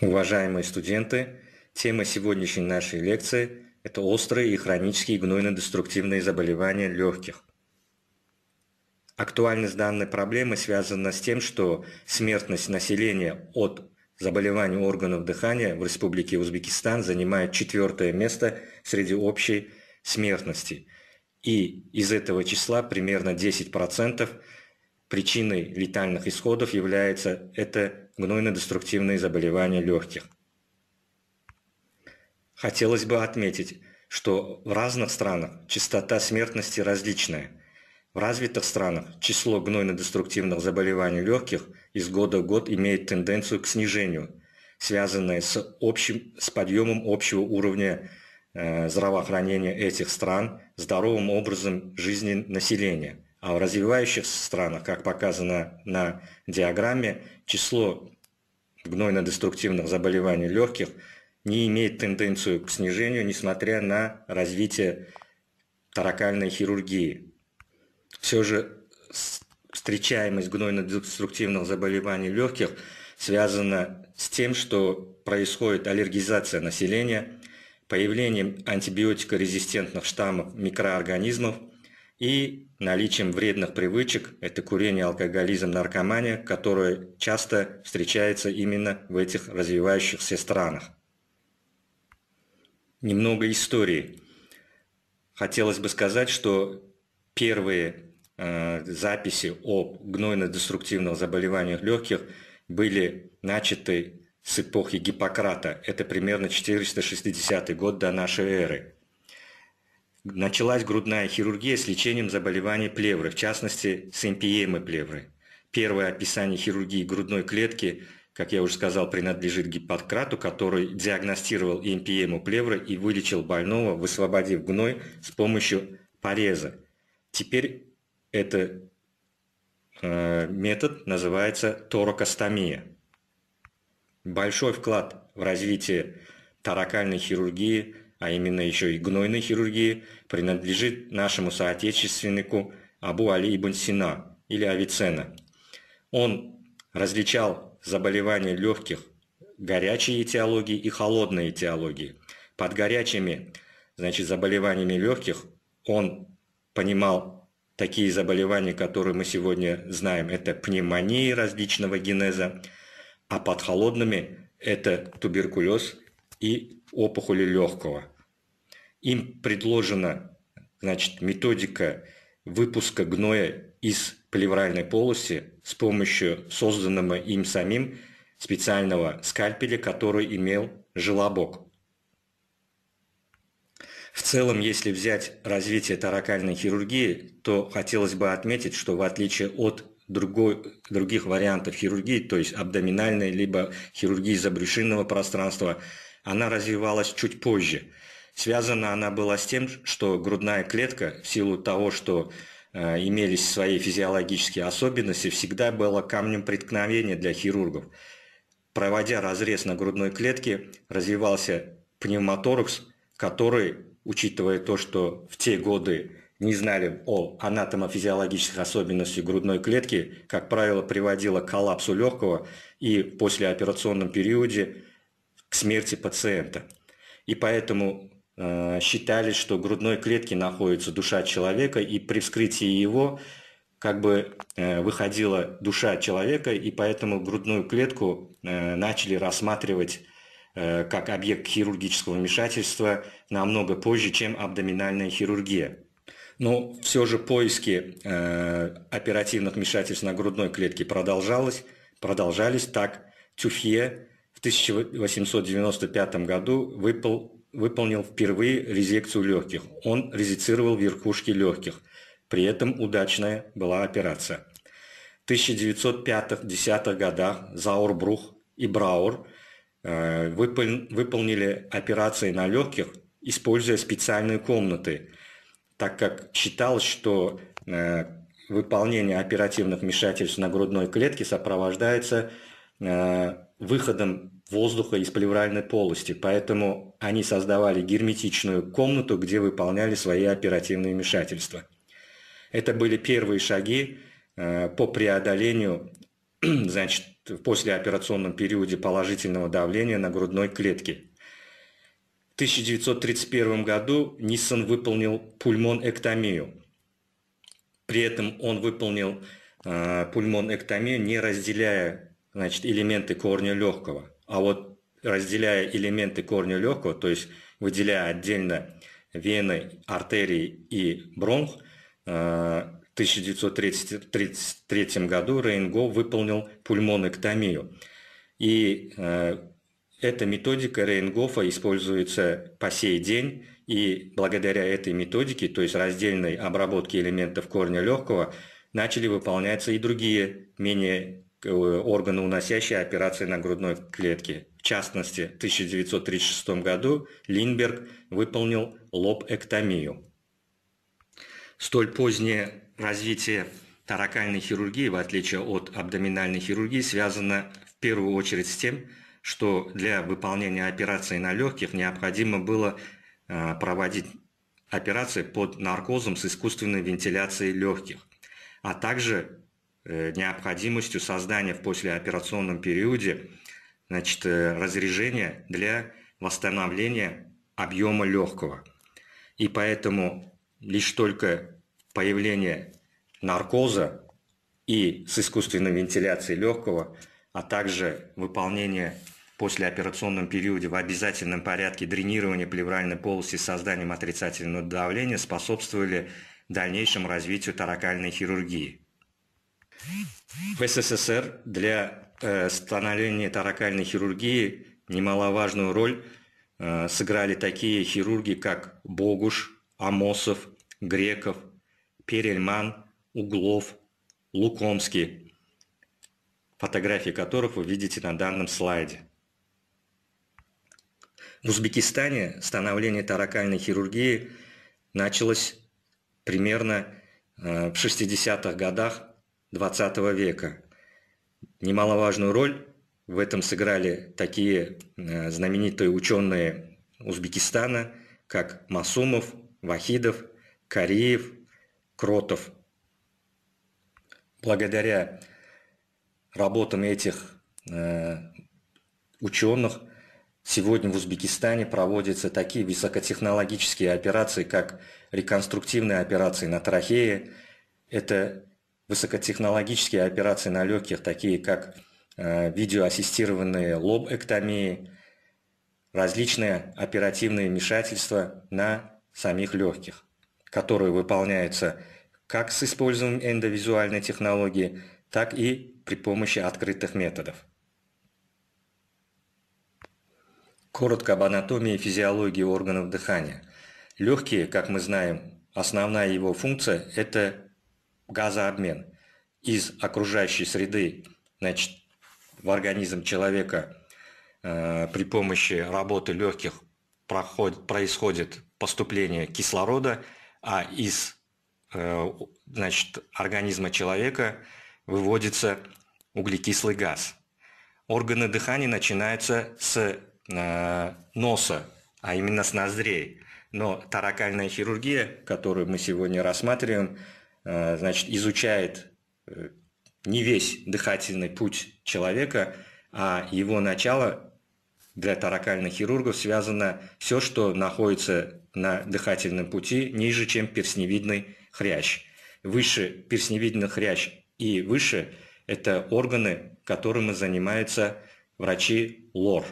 Уважаемые студенты, тема сегодняшней нашей лекции – это острые и хронические гнойно-деструктивные заболевания легких. Актуальность данной проблемы связана с тем, что смертность населения от заболеваний органов дыхания в Республике Узбекистан занимает четвертое место среди общей смертности. И из этого числа примерно 10% причиной летальных исходов является это гнойно-деструктивные заболевания легких. Хотелось бы отметить, что в разных странах частота смертности различная. В развитых странах число гнойно-деструктивных заболеваний легких из года в год имеет тенденцию к снижению, связанное с, общим, с подъемом общего уровня э, здравоохранения этих стран, здоровым образом жизни населения – а в развивающихся странах, как показано на диаграмме, число гнойно-деструктивных заболеваний легких не имеет тенденцию к снижению, несмотря на развитие таракальной хирургии. Все же встречаемость гнойно-деструктивных заболеваний легких связана с тем, что происходит аллергизация населения, появлением антибиотикорезистентных штаммов микроорганизмов – и наличием вредных привычек – это курение, алкоголизм, наркомания, которое часто встречается именно в этих развивающихся странах. Немного истории. Хотелось бы сказать, что первые э, записи о гнойно-деструктивных заболеваниях легких были начаты с эпохи Гиппократа. Это примерно 460 год до нашей эры. Началась грудная хирургия с лечением заболеваний плевры, в частности, с эмпиемы плевры. Первое описание хирургии грудной клетки, как я уже сказал, принадлежит Гиппократу, который диагностировал эмпиему плевры и вылечил больного, высвободив гной с помощью пореза. Теперь этот э, метод называется торакостомия. Большой вклад в развитие таракальной хирургии – а именно еще и гнойной хирургии, принадлежит нашему соотечественнику Абу Али ибн Сина или Авицена. Он различал заболевания легких, горячие этиологии и холодные этиологии. Под горячими значит, заболеваниями легких он понимал такие заболевания, которые мы сегодня знаем. Это пневмонии различного генеза, а под холодными – это туберкулез и опухоли легкого. Им предложена значит, методика выпуска гноя из плевральной полости с помощью созданного им самим специального скальпеля, который имел желобок. В целом, если взять развитие таракальной хирургии, то хотелось бы отметить, что в отличие от другой, других вариантов хирургии, то есть абдоминальной, либо хирургии забрюшинного пространства – она развивалась чуть позже. Связана она была с тем, что грудная клетка, в силу того, что э, имелись свои физиологические особенности, всегда была камнем преткновения для хирургов. Проводя разрез на грудной клетке, развивался пневмоторакс, который, учитывая то, что в те годы не знали о анатомофизиологических особенностях грудной клетки, как правило, приводило к коллапсу легкого и в послеоперационном периоде к смерти пациента. И поэтому э, считали, что в грудной клетке находится душа человека, и при вскрытии его как бы э, выходила душа человека, и поэтому грудную клетку э, начали рассматривать э, как объект хирургического вмешательства намного позже, чем абдоминальная хирургия. Но все же поиски э, оперативных вмешательств на грудной клетке продолжалось, продолжались. Так Тюфье в 1895 году выпал, выполнил впервые резекцию легких. Он резицировал верхушки легких. При этом удачная была операция. В 1905-10 годах Заурбрух и Браур э, выполнили операции на легких, используя специальные комнаты, так как считалось, что э, выполнение оперативных вмешательств на грудной клетке сопровождается э, выходом воздуха из плевральной полости, поэтому они создавали герметичную комнату, где выполняли свои оперативные вмешательства. Это были первые шаги э, по преодолению, значит, в послеоперационном периоде положительного давления на грудной клетке. В 1931 году Ниссон выполнил пульмонэктомию. При этом он выполнил э, пульмонэктомию, не разделяя значит, элементы корня легкого. А вот разделяя элементы корня легкого, то есть выделяя отдельно вены, артерии и бронх, э, в 1933 году Рейнго выполнил пульмоноктомию. И э, эта методика Рейнгофа используется по сей день, и благодаря этой методике, то есть раздельной обработке элементов корня легкого, начали выполняться и другие менее Э, органы, уносящие операции на грудной клетке. В частности, в 1936 году Линберг выполнил лобэктомию. Столь позднее развитие таракальной хирургии, в отличие от абдоминальной хирургии, связано в первую очередь с тем, что для выполнения операции на легких необходимо было э, проводить операции под наркозом с искусственной вентиляцией легких, а также Э, необходимостью создания в послеоперационном периоде значит, э, разрежения для восстановления объема легкого. И поэтому лишь только появление наркоза и с искусственной вентиляцией легкого, а также выполнение послеоперационном периоде в обязательном порядке дренирования плевральной полости с созданием отрицательного давления способствовали дальнейшему развитию таракальной хирургии. В СССР для э, становления таракальной хирургии немаловажную роль э, сыграли такие хирурги, как Богуш, Амосов, Греков, Перельман, Углов, Лукомский, фотографии которых вы видите на данном слайде. В Узбекистане становление таракальной хирургии началось примерно э, в 60-х годах XX века. Немаловажную роль в этом сыграли такие э, знаменитые ученые Узбекистана, как Масумов, Вахидов, Кариев, Кротов. Благодаря работам этих э, ученых сегодня в Узбекистане проводятся такие высокотехнологические операции, как реконструктивные операции на трахее. Это высокотехнологические операции на легких, такие как э, видеоассистированные лобэктомии, различные оперативные вмешательства на самих легких, которые выполняются как с использованием эндовизуальной технологии, так и при помощи открытых методов. Коротко об анатомии и физиологии органов дыхания. Легкие, как мы знаем, основная его функция – это газообмен из окружающей среды значит, в организм человека э, при помощи работы легких проходит, происходит поступление кислорода, а из э, значит, организма человека выводится углекислый газ. Органы дыхания начинаются с э, носа, а именно с ноздрей. Но таракальная хирургия, которую мы сегодня рассматриваем, Э, значит, изучает э, не весь дыхательный путь человека, а его начало для таракальных хирургов связано все, что находится на дыхательном пути ниже, чем персневидный хрящ. Выше персневидный хрящ и выше – это органы, которыми занимаются врачи лор.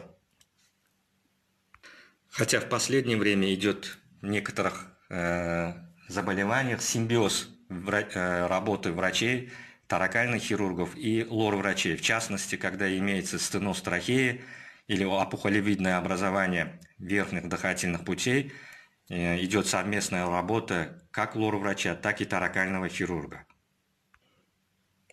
Хотя в последнее время идет в некоторых э, заболеваниях симбиоз Э, работы врачей, таракальных хирургов и лор-врачей. В частности, когда имеется стеноз трахеи или опухолевидное образование верхних дыхательных путей, э, идет совместная работа как лор-врача, так и таракального хирурга.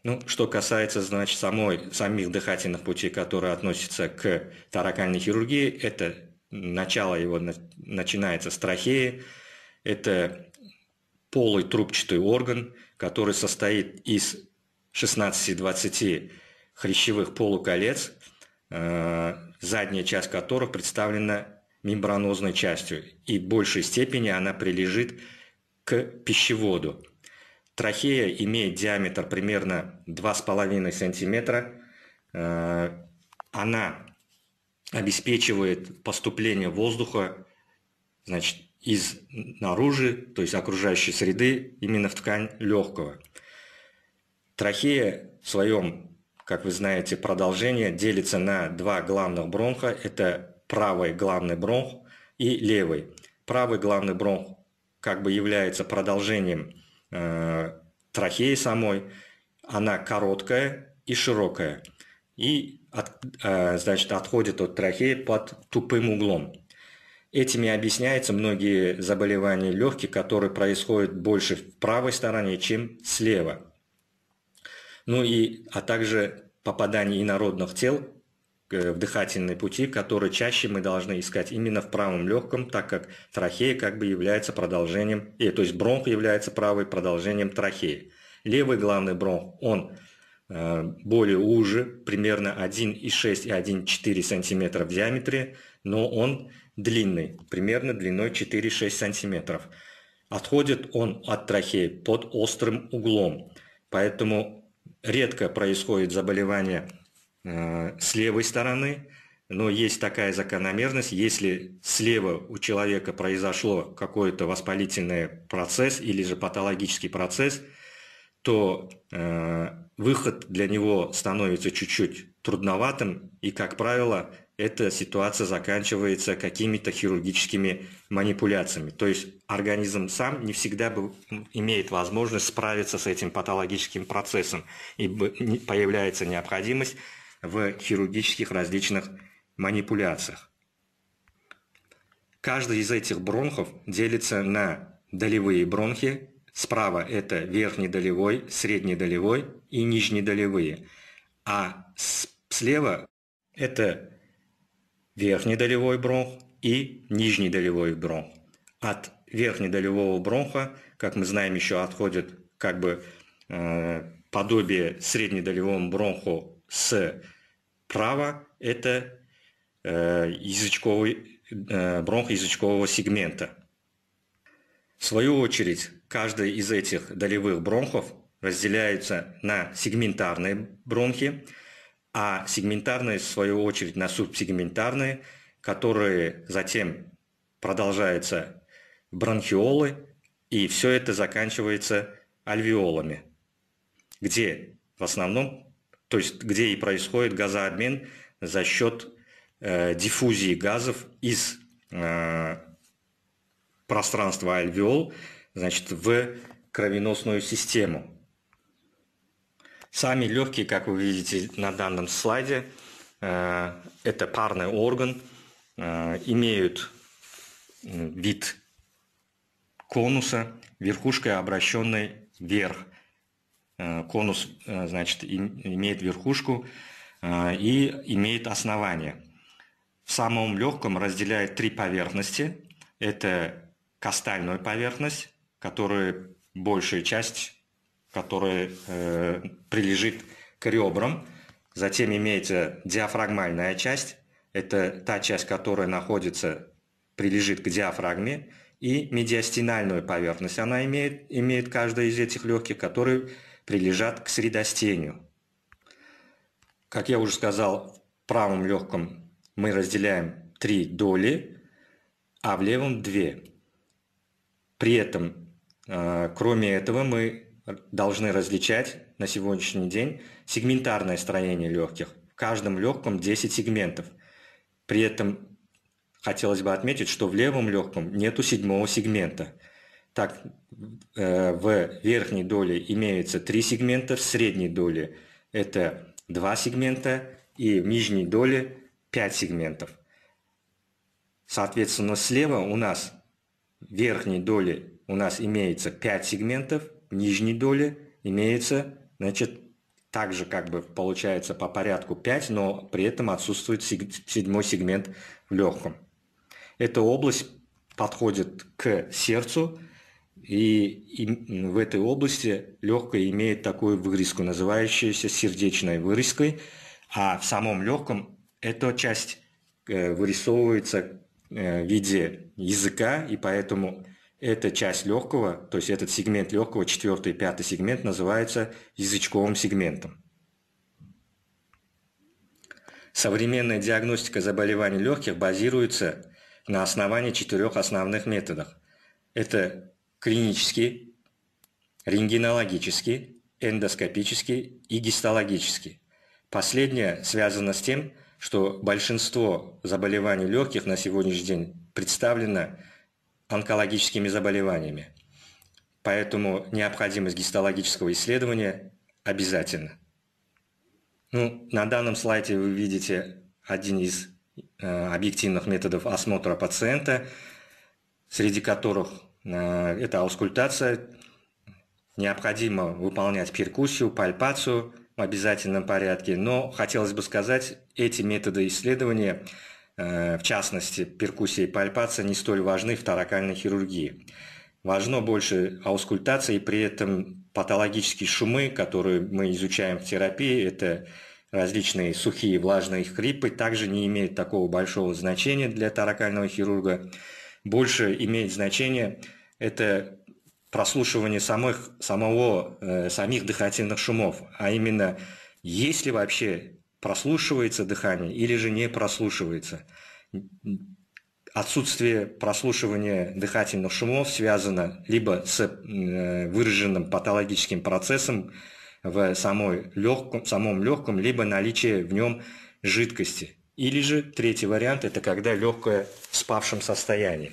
Ну, что касается, значит, самой, самих дыхательных путей, которые относятся к таракальной хирургии, это начало его начинается с трахеи, это полый трубчатый орган, который состоит из 16-20 хрящевых полуколец, э, задняя часть которых представлена мембранозной частью, и в большей степени она прилежит к пищеводу. Трахея имеет диаметр примерно 2,5 см. Э, она обеспечивает поступление воздуха значит, из наружи, то есть окружающей среды, именно в ткань легкого. Трахея в своем, как вы знаете, продолжение делится на два главных бронха. Это правый главный бронх и левый. Правый главный бронх как бы является продолжением э, трахеи самой. Она короткая и широкая. И от, э, значит, отходит от трахеи под тупым углом. Этими объясняются многие заболевания легких, которые происходят больше в правой стороне, чем слева. Ну и, а также попадание инородных тел э, в дыхательные пути, которые чаще мы должны искать именно в правом легком, так как трахея как бы является продолжением, э, то есть бронх является правой продолжением трахеи. Левый главный бронх, он э, более уже, примерно 1,6 и 1,4 см в диаметре, но он длинный, примерно длиной 4-6 сантиметров. Отходит он от трахеи под острым углом, поэтому редко происходит заболевание э, с левой стороны, но есть такая закономерность, если слева у человека произошло какой-то воспалительный процесс или же патологический процесс, то э, выход для него становится чуть-чуть трудноватым, и, как правило, эта ситуация заканчивается какими-то хирургическими манипуляциями. То есть организм сам не всегда имеет возможность справиться с этим патологическим процессом, и появляется необходимость в хирургических различных манипуляциях. Каждый из этих бронхов делится на долевые бронхи. Справа это верхний долевой, средний долевой и нижний долевые. А слева это верхний долевой бронх и нижний долевой бронх. От верхнедолевого бронха, как мы знаем, еще отходит как бы э, подобие среднедолевому бронху с права, это э, язычковый, э, бронх язычкового сегмента. В свою очередь, каждый из этих долевых бронхов разделяется на сегментарные бронхи – а сегментарные, в свою очередь, на субсегментарные, которые затем продолжаются бронхиолы, и все это заканчивается альвеолами, где в основном, то есть где и происходит газообмен за счет э, диффузии газов из э, пространства альвеол значит, в кровеносную систему. Сами легкие, как вы видите на данном слайде, э, это парный орган, э, имеют вид конуса, верхушкой обращенной вверх. Э, конус, значит, имеет верхушку и имеет основание. В самом легком разделяет три поверхности. Это кастальную поверхность, которая большая часть которая э, прилежит к ребрам. Затем имеется диафрагмальная часть, это та часть, которая находится, прилежит к диафрагме, и медиастинальную поверхность она имеет, имеет каждая из этих легких, которые прилежат к средостению. Как я уже сказал, в правом легком мы разделяем три доли, а в левом две. При этом, э, кроме этого, мы должны различать на сегодняшний день сегментарное строение легких. В каждом легком 10 сегментов. При этом хотелось бы отметить, что в левом легком нету седьмого сегмента. Так, э, в верхней доле имеются три сегмента, в средней доле это два сегмента и в нижней доле 5 сегментов. Соответственно, слева у нас в верхней доле у нас имеется 5 сегментов, нижней доли имеется, значит, также как бы получается по порядку 5, но при этом отсутствует седьмой сегмент в легком. Эта область подходит к сердцу, и в этой области легкое имеет такую вырезку, называющуюся сердечной вырезкой, а в самом легком эта часть э, вырисовывается э, в виде языка, и поэтому эта часть легкого, то есть этот сегмент легкого, четвертый и пятый сегмент, называется язычковым сегментом. Современная диагностика заболеваний легких базируется на основании четырех основных методов. Это клинический, рентгенологический, эндоскопический и гистологический. Последнее связано с тем, что большинство заболеваний легких на сегодняшний день представлено онкологическими заболеваниями. Поэтому необходимость гистологического исследования обязательна. Ну, на данном слайде вы видите один из э, объективных методов осмотра пациента, среди которых э, это аускультация. Необходимо выполнять перкуссию, пальпацию в обязательном порядке, но хотелось бы сказать, эти методы исследования – Э, в частности, перкуссия и пальпация не столь важны в таракальной хирургии. Важно больше аускультация, и при этом патологические шумы, которые мы изучаем в терапии, это различные сухие влажные хрипы, также не имеют такого большого значения для таракального хирурга. Больше имеет значение это прослушивание самых, самого, э, самих дыхательных шумов, а именно есть ли вообще прослушивается дыхание или же не прослушивается. Отсутствие прослушивания дыхательных шумов связано либо с э, выраженным патологическим процессом в самой легком, самом легком, либо наличие в нем жидкости. Или же третий вариант – это когда легкое в спавшем состоянии.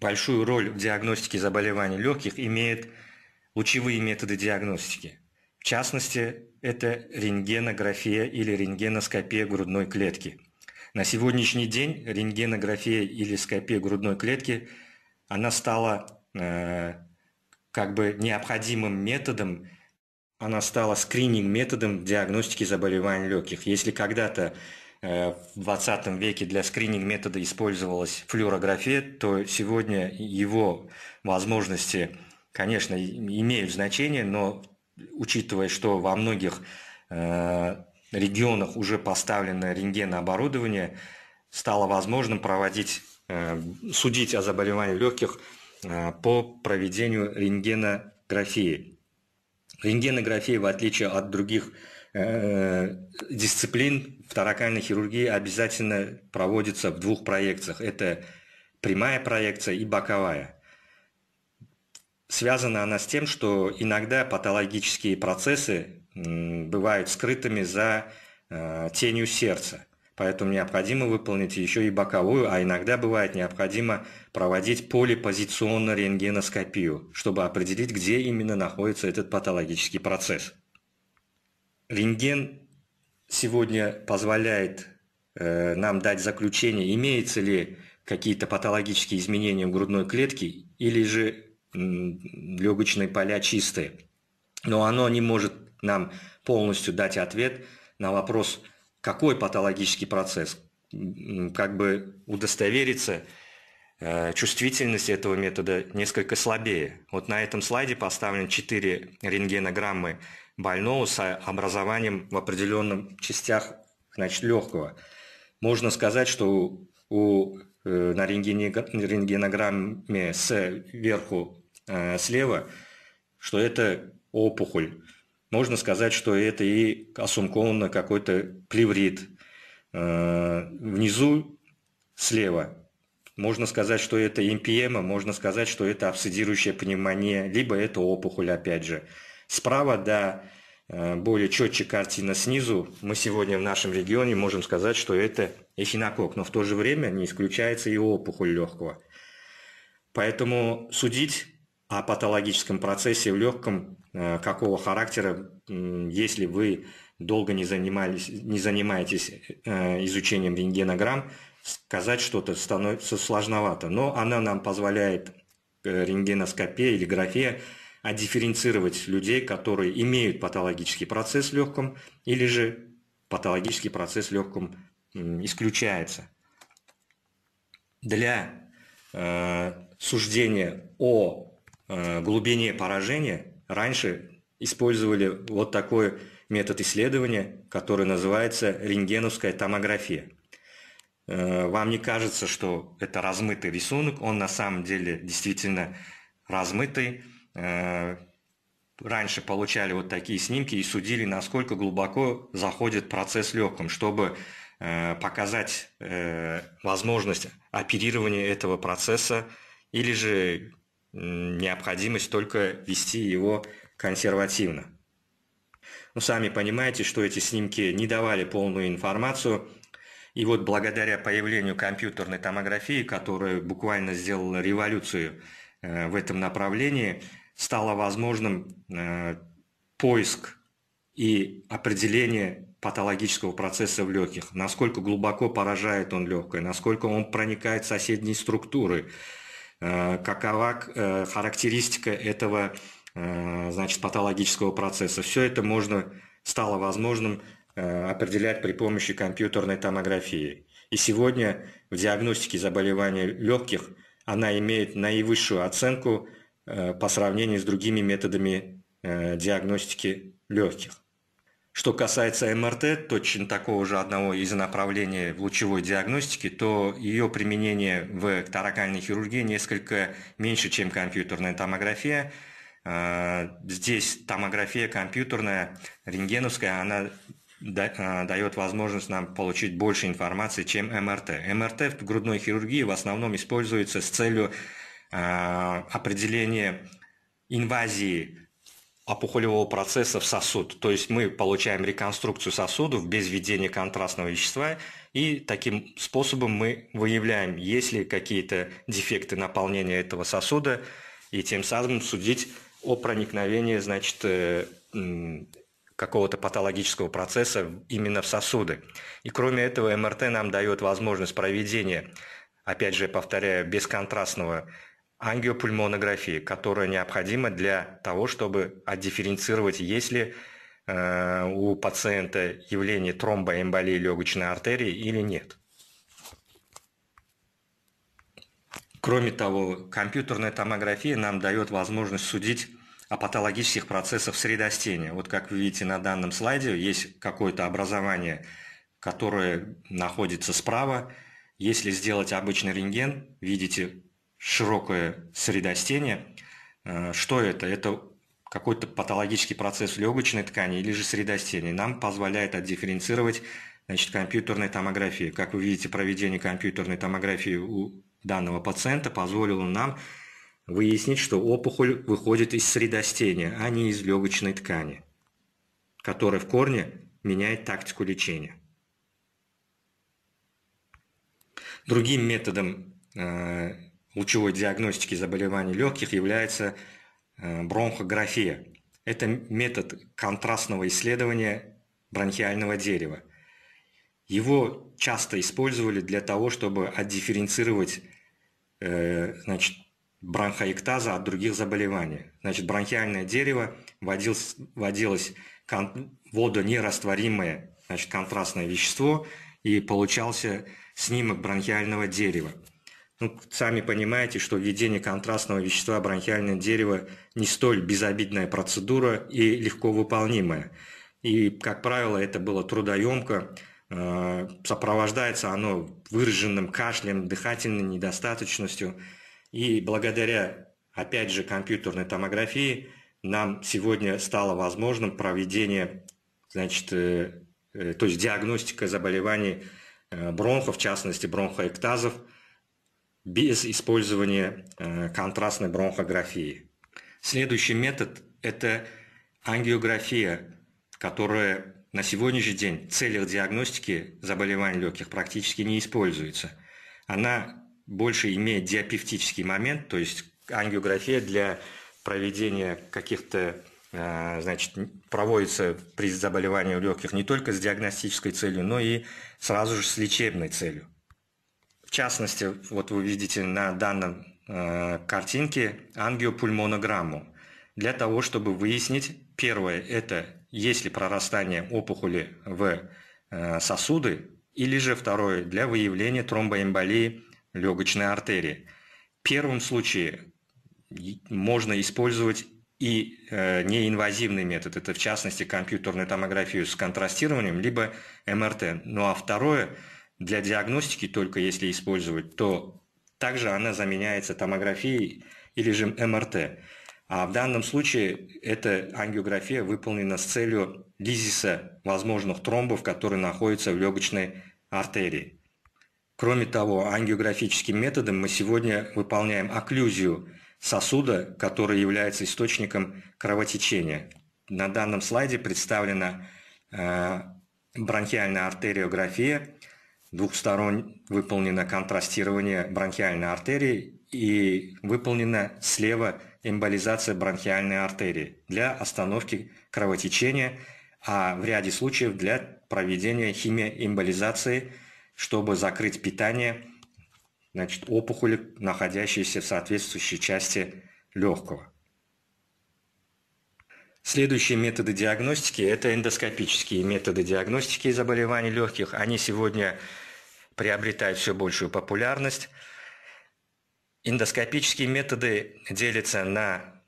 Большую роль в диагностике заболеваний легких имеют лучевые методы диагностики – в частности, это рентгенография или рентгеноскопия грудной клетки. На сегодняшний день рентгенография или скопия грудной клетки, она стала э, как бы необходимым методом, она стала скрининг-методом диагностики заболеваний легких. Если когда-то э, в 20 веке для скрининг-метода использовалась флюорография, то сегодня его возможности, конечно, имеют значение, но учитывая, что во многих э, регионах уже поставлено рентгенооборудование, стало возможным проводить, э, судить о заболевании легких э, по проведению рентгенографии. Рентгенография, в отличие от других дисциплин, в таракальной хирургии обязательно проводится в двух проекциях. Это прямая проекция и боковая. Связана она с тем, что иногда патологические процессы бывают скрытыми за э, тенью сердца. Поэтому необходимо выполнить еще и боковую, а иногда бывает необходимо проводить полипозиционную рентгеноскопию, чтобы определить, где именно находится этот патологический процесс. Рентген сегодня позволяет э, нам дать заключение, имеется ли какие-то патологические изменения в грудной клетке, или же легочные поля чистые. Но оно не может нам полностью дать ответ на вопрос, какой патологический процесс, как бы удостовериться, э, чувствительность этого метода несколько слабее. Вот на этом слайде поставлены 4 рентгенограммы больного с э, образованием в определенных частях значит, легкого. Можно сказать, что у, у, э, на рентгенограмме с верху э, слева, что это опухоль. Можно сказать, что это и осунковано какой-то плеврит. Э, внизу слева можно сказать, что это эмпиема, можно сказать, что это обсидирующая пневмония, либо это опухоль опять же. Справа, да, э, более четче картина снизу, мы сегодня в нашем регионе можем сказать, что это эхинокок, но в то же время не исключается и опухоль легкого. Поэтому судить о патологическом процессе в легком, э, какого характера, если вы долго не, занимались, не занимаетесь э, изучением рентгенограмм, сказать что-то становится сложновато. Но она нам позволяет э, рентгеноскопия или графия а людей, которые имеют патологический процесс в легком, или же патологический процесс в легком исключается. Для э, суждения о Э, глубине поражения раньше использовали вот такой метод исследования, который называется рентгеновская томография. Э, вам не кажется, что это размытый рисунок, он на самом деле действительно размытый. Э, раньше получали вот такие снимки и судили, насколько глубоко заходит процесс легком, чтобы показать возможность оперирования этого процесса или же необходимость только вести его консервативно. Ну, сами понимаете, что эти снимки не давали полную информацию. И вот благодаря появлению компьютерной томографии, которая буквально сделала революцию э, в этом направлении, стало возможным э, поиск и определение патологического процесса в легких, насколько глубоко поражает он легкое, насколько он проникает в соседние структуры, Э, какова э, характеристика этого э, значит, патологического процесса. Все это можно, стало возможным определять при помощи компьютерной томографии. И сегодня в диагностике заболеваний легких она имеет наивысшую оценку по сравнению с другими методами диагностики легких. Что касается МРТ, точно такого же одного из направлений в лучевой диагностике, то ее применение в таракальной хирургии несколько меньше, чем компьютерная томография. А, здесь томография компьютерная, рентгеновская, она а, дает возможность нам получить больше информации, чем МРТ. МРТ в грудной хирургии в основном используется с целью а, определения инвазии опухолевого процесса в сосуд. То есть мы получаем реконструкцию сосудов без введения контрастного вещества, и таким способом мы выявляем, есть ли какие-то дефекты наполнения этого сосуда, и тем самым судить о проникновении значит, э, какого-то патологического процесса именно в сосуды. И кроме этого, МРТ нам дает возможность проведения, опять же, повторяю, бесконтрастного ангиопульмонографии, которая необходима для того, чтобы отдифференцировать, есть ли э, у пациента явление тромбоэмболии легочной артерии или нет. Кроме того, компьютерная томография нам дает возможность судить о патологических процессах средостения. Вот как вы видите на данном слайде, есть какое-то образование, которое находится справа. Если сделать обычный рентген, видите широкая среда стения. Э, что это? Это какой-то патологический процесс легочной ткани или же среда стения. Нам позволяет отдифференцировать значит, компьютерная томография. Как вы видите, проведение компьютерной томографии у данного пациента позволило нам выяснить, что опухоль выходит из средостения, а не из легочной ткани, которая в корне меняет тактику лечения. Другим методом э, лучевой диагностики заболеваний легких является э, бронхография. Это метод контрастного исследования бронхиального дерева. Его часто использовали для того, чтобы отдифференцировать э, значит, бронхоэктаза от других заболеваний. Значит, бронхиальное дерево вводилось, вводилось кон, водонерастворимое значит, контрастное вещество, и получался снимок бронхиального дерева. Ну, сами понимаете, что введение контрастного вещества в бронхиальное дерево не столь безобидная процедура и легко выполнимая. И, как правило, это было трудоемко, э, сопровождается оно выраженным кашлем, дыхательной недостаточностью. И благодаря, опять же, компьютерной томографии нам сегодня стало возможным проведение, значит, э, э, то есть диагностика заболеваний бронхов, в частности бронхоэктазов – без использования э, контрастной бронхографии. Следующий метод – это ангиография, которая на сегодняшний день в целях диагностики заболеваний легких практически не используется. Она больше имеет диапевтический момент, то есть ангиография для проведения каких-то э, значит, проводится при заболевании легких не только с диагностической целью, но и сразу же с лечебной целью. В частности, вот вы видите на данном э, картинке ангиопульмонограмму. Для того, чтобы выяснить, первое, это есть ли прорастание опухоли в э, сосуды, или же второе, для выявления тромбоэмболии легочной артерии. В первом случае можно использовать и э, неинвазивный метод, это в частности компьютерную томографию с контрастированием, либо МРТ. Ну а второе – для диагностики только если использовать, то также она заменяется томографией или же МРТ. А в данном случае эта ангиография выполнена с целью лизиса возможных тромбов, которые находятся в легочной артерии. Кроме того, ангиографическим методом мы сегодня выполняем окклюзию сосуда, который является источником кровотечения. На данном слайде представлена э, бронхиальная артериография двух выполнено контрастирование бронхиальной артерии и выполнена слева эмболизация бронхиальной артерии для остановки кровотечения, а в ряде случаев для проведения химиоэмболизации, чтобы закрыть питание значит, опухоли, находящейся в соответствующей части легкого. Следующие методы диагностики – это эндоскопические методы диагностики заболеваний легких. Они сегодня приобретают все большую популярность. Эндоскопические методы делятся на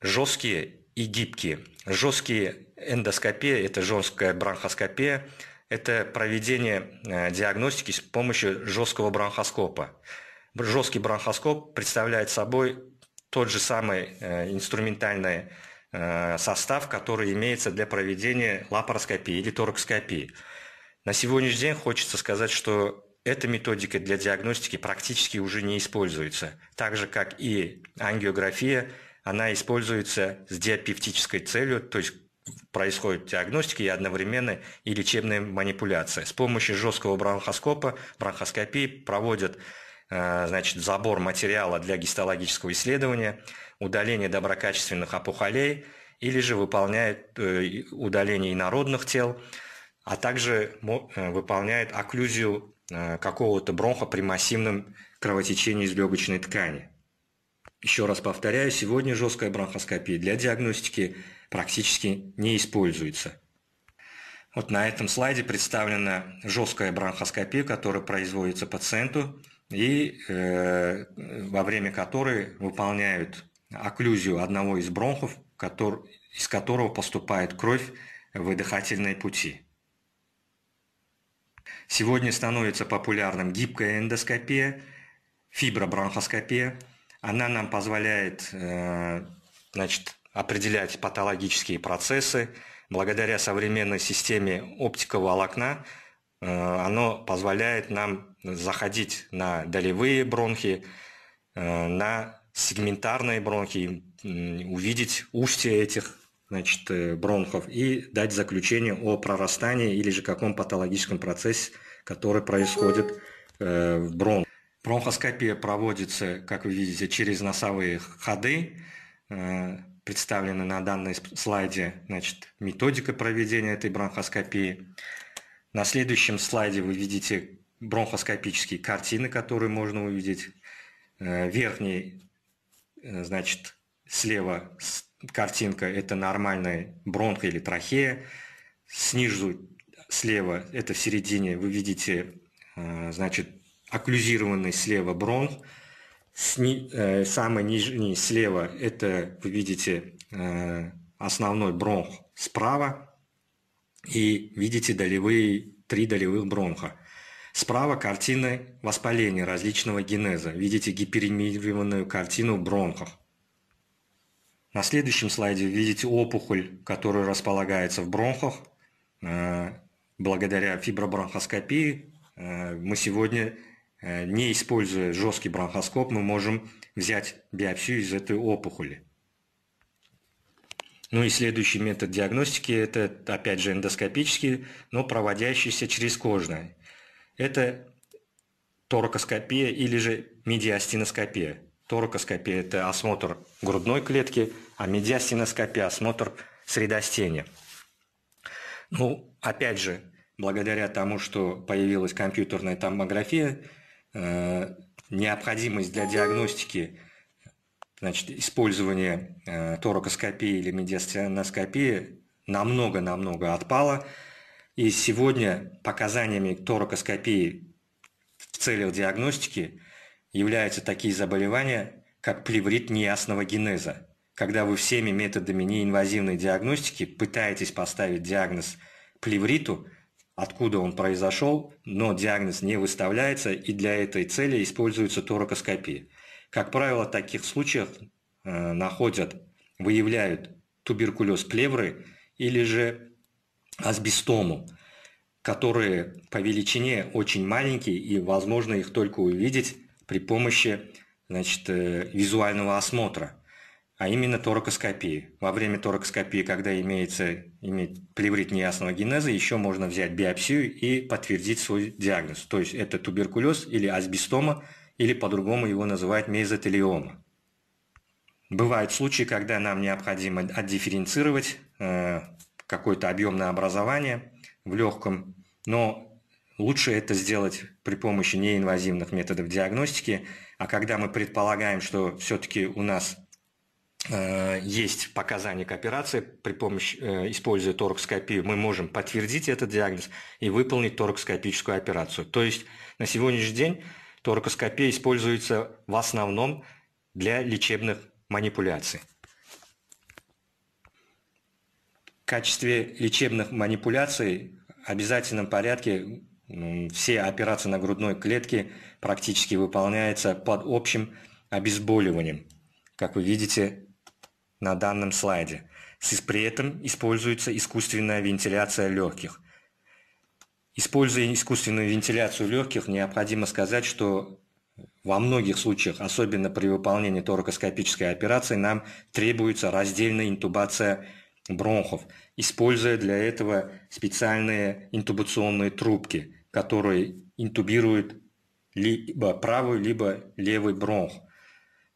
жесткие и гибкие. Жесткие эндоскопия – это жесткая бронхоскопия, это проведение э, диагностики с помощью жесткого бронхоскопа. Жесткий бронхоскоп представляет собой тот же самый э, инструментальный Э, состав, который имеется для проведения лапароскопии или торакоскопии. На сегодняшний день хочется сказать, что эта методика для диагностики практически уже не используется. Так же, как и ангиография, она используется с диапевтической целью, то есть происходит диагностика и одновременно и лечебная манипуляция. С помощью жесткого бронхоскопа, бронхоскопии проводят Э, значит, забор материала для гистологического исследования, удаление доброкачественных опухолей или же выполняет э, удаление инородных тел, а также э, выполняет окклюзию какого-то бронха при массивном кровотечении из легочной ткани. Еще раз повторяю, сегодня жесткая бронхоскопия для диагностики практически не используется. Вот на этом слайде представлена жесткая бронхоскопия, которая производится пациенту – и э, во время которой выполняют окклюзию одного из бронхов, который, из которого поступает кровь в дыхательные пути. Сегодня становится популярным гибкая эндоскопия, фибробронхоскопия. Она нам позволяет э, значит, определять патологические процессы. Благодаря современной системе оптиковолокна э, оно позволяет нам заходить на долевые бронхи, э, на сегментарные бронхи, увидеть устье этих значит, э, бронхов и дать заключение о прорастании или же каком патологическом процессе, который происходит э, в бронх. Бронхоскопия проводится, как вы видите, через носовые ходы, представлены на данной слайде значит, методика проведения этой бронхоскопии. На следующем слайде вы видите бронхоскопические картины, которые можно увидеть. Э, верхний, э, значит, слева картинка – это нормальная бронха или трахея. Снизу слева, это в середине, вы видите, э, значит, окклюзированный слева бронх. Сни, самый нижний слева – это, вы видите, основной бронх справа. И видите долевые, три долевых бронха – Справа картины воспаления различного генеза. Видите гиперемированную картину в бронхах. На следующем слайде видите опухоль, которая располагается в бронхах. Э, благодаря фибробронхоскопии э, мы сегодня, э, не используя жесткий бронхоскоп, мы можем взять биопсию из этой опухоли. Ну и следующий метод диагностики – это, опять же, эндоскопический, но проводящийся через кожное. Это торакоскопия или же медиастиноскопия. Торакоскопия – это осмотр грудной клетки, а медиастиноскопия – осмотр средостения. Ну, опять же, благодаря тому, что появилась компьютерная томография, э, необходимость для диагностики значит, использования э, торакоскопии или медиастиноскопии намного-намного отпала – и сегодня показаниями торакоскопии в целях диагностики являются такие заболевания, как плеврит неясного генеза, когда вы всеми методами неинвазивной диагностики пытаетесь поставить диагноз плевриту, откуда он произошел, но диагноз не выставляется, и для этой цели используется торакоскопия. Как правило, в таких случаях э, находят, выявляют туберкулез плевры или же асбестому, которые по величине очень маленькие и возможно их только увидеть при помощи значит, э, визуального осмотра, а именно торакоскопии. Во время торакоскопии, когда имеется имеет плеврит неясного генеза, еще можно взять биопсию и подтвердить свой диагноз. То есть это туберкулез или асбестома, или по-другому его называют мезотелиома. Бывают случаи, когда нам необходимо отдифференцировать э, какое-то объемное образование в легком, но лучше это сделать при помощи неинвазивных методов диагностики, а когда мы предполагаем, что все-таки у нас э, есть показания к операции при помощи, э, используя торакскопию, мы можем подтвердить этот диагноз и выполнить торакскопическую операцию. То есть на сегодняшний день торакоскопия используется в основном для лечебных манипуляций. в качестве лечебных манипуляций в обязательном порядке все операции на грудной клетке практически выполняются под общим обезболиванием, как вы видите на данном слайде. При этом используется искусственная вентиляция легких. Используя искусственную вентиляцию легких, необходимо сказать, что во многих случаях, особенно при выполнении торакоскопической операции, нам требуется раздельная интубация бронхов, используя для этого специальные интубационные трубки, которые интубируют либо правый, либо левый бронх.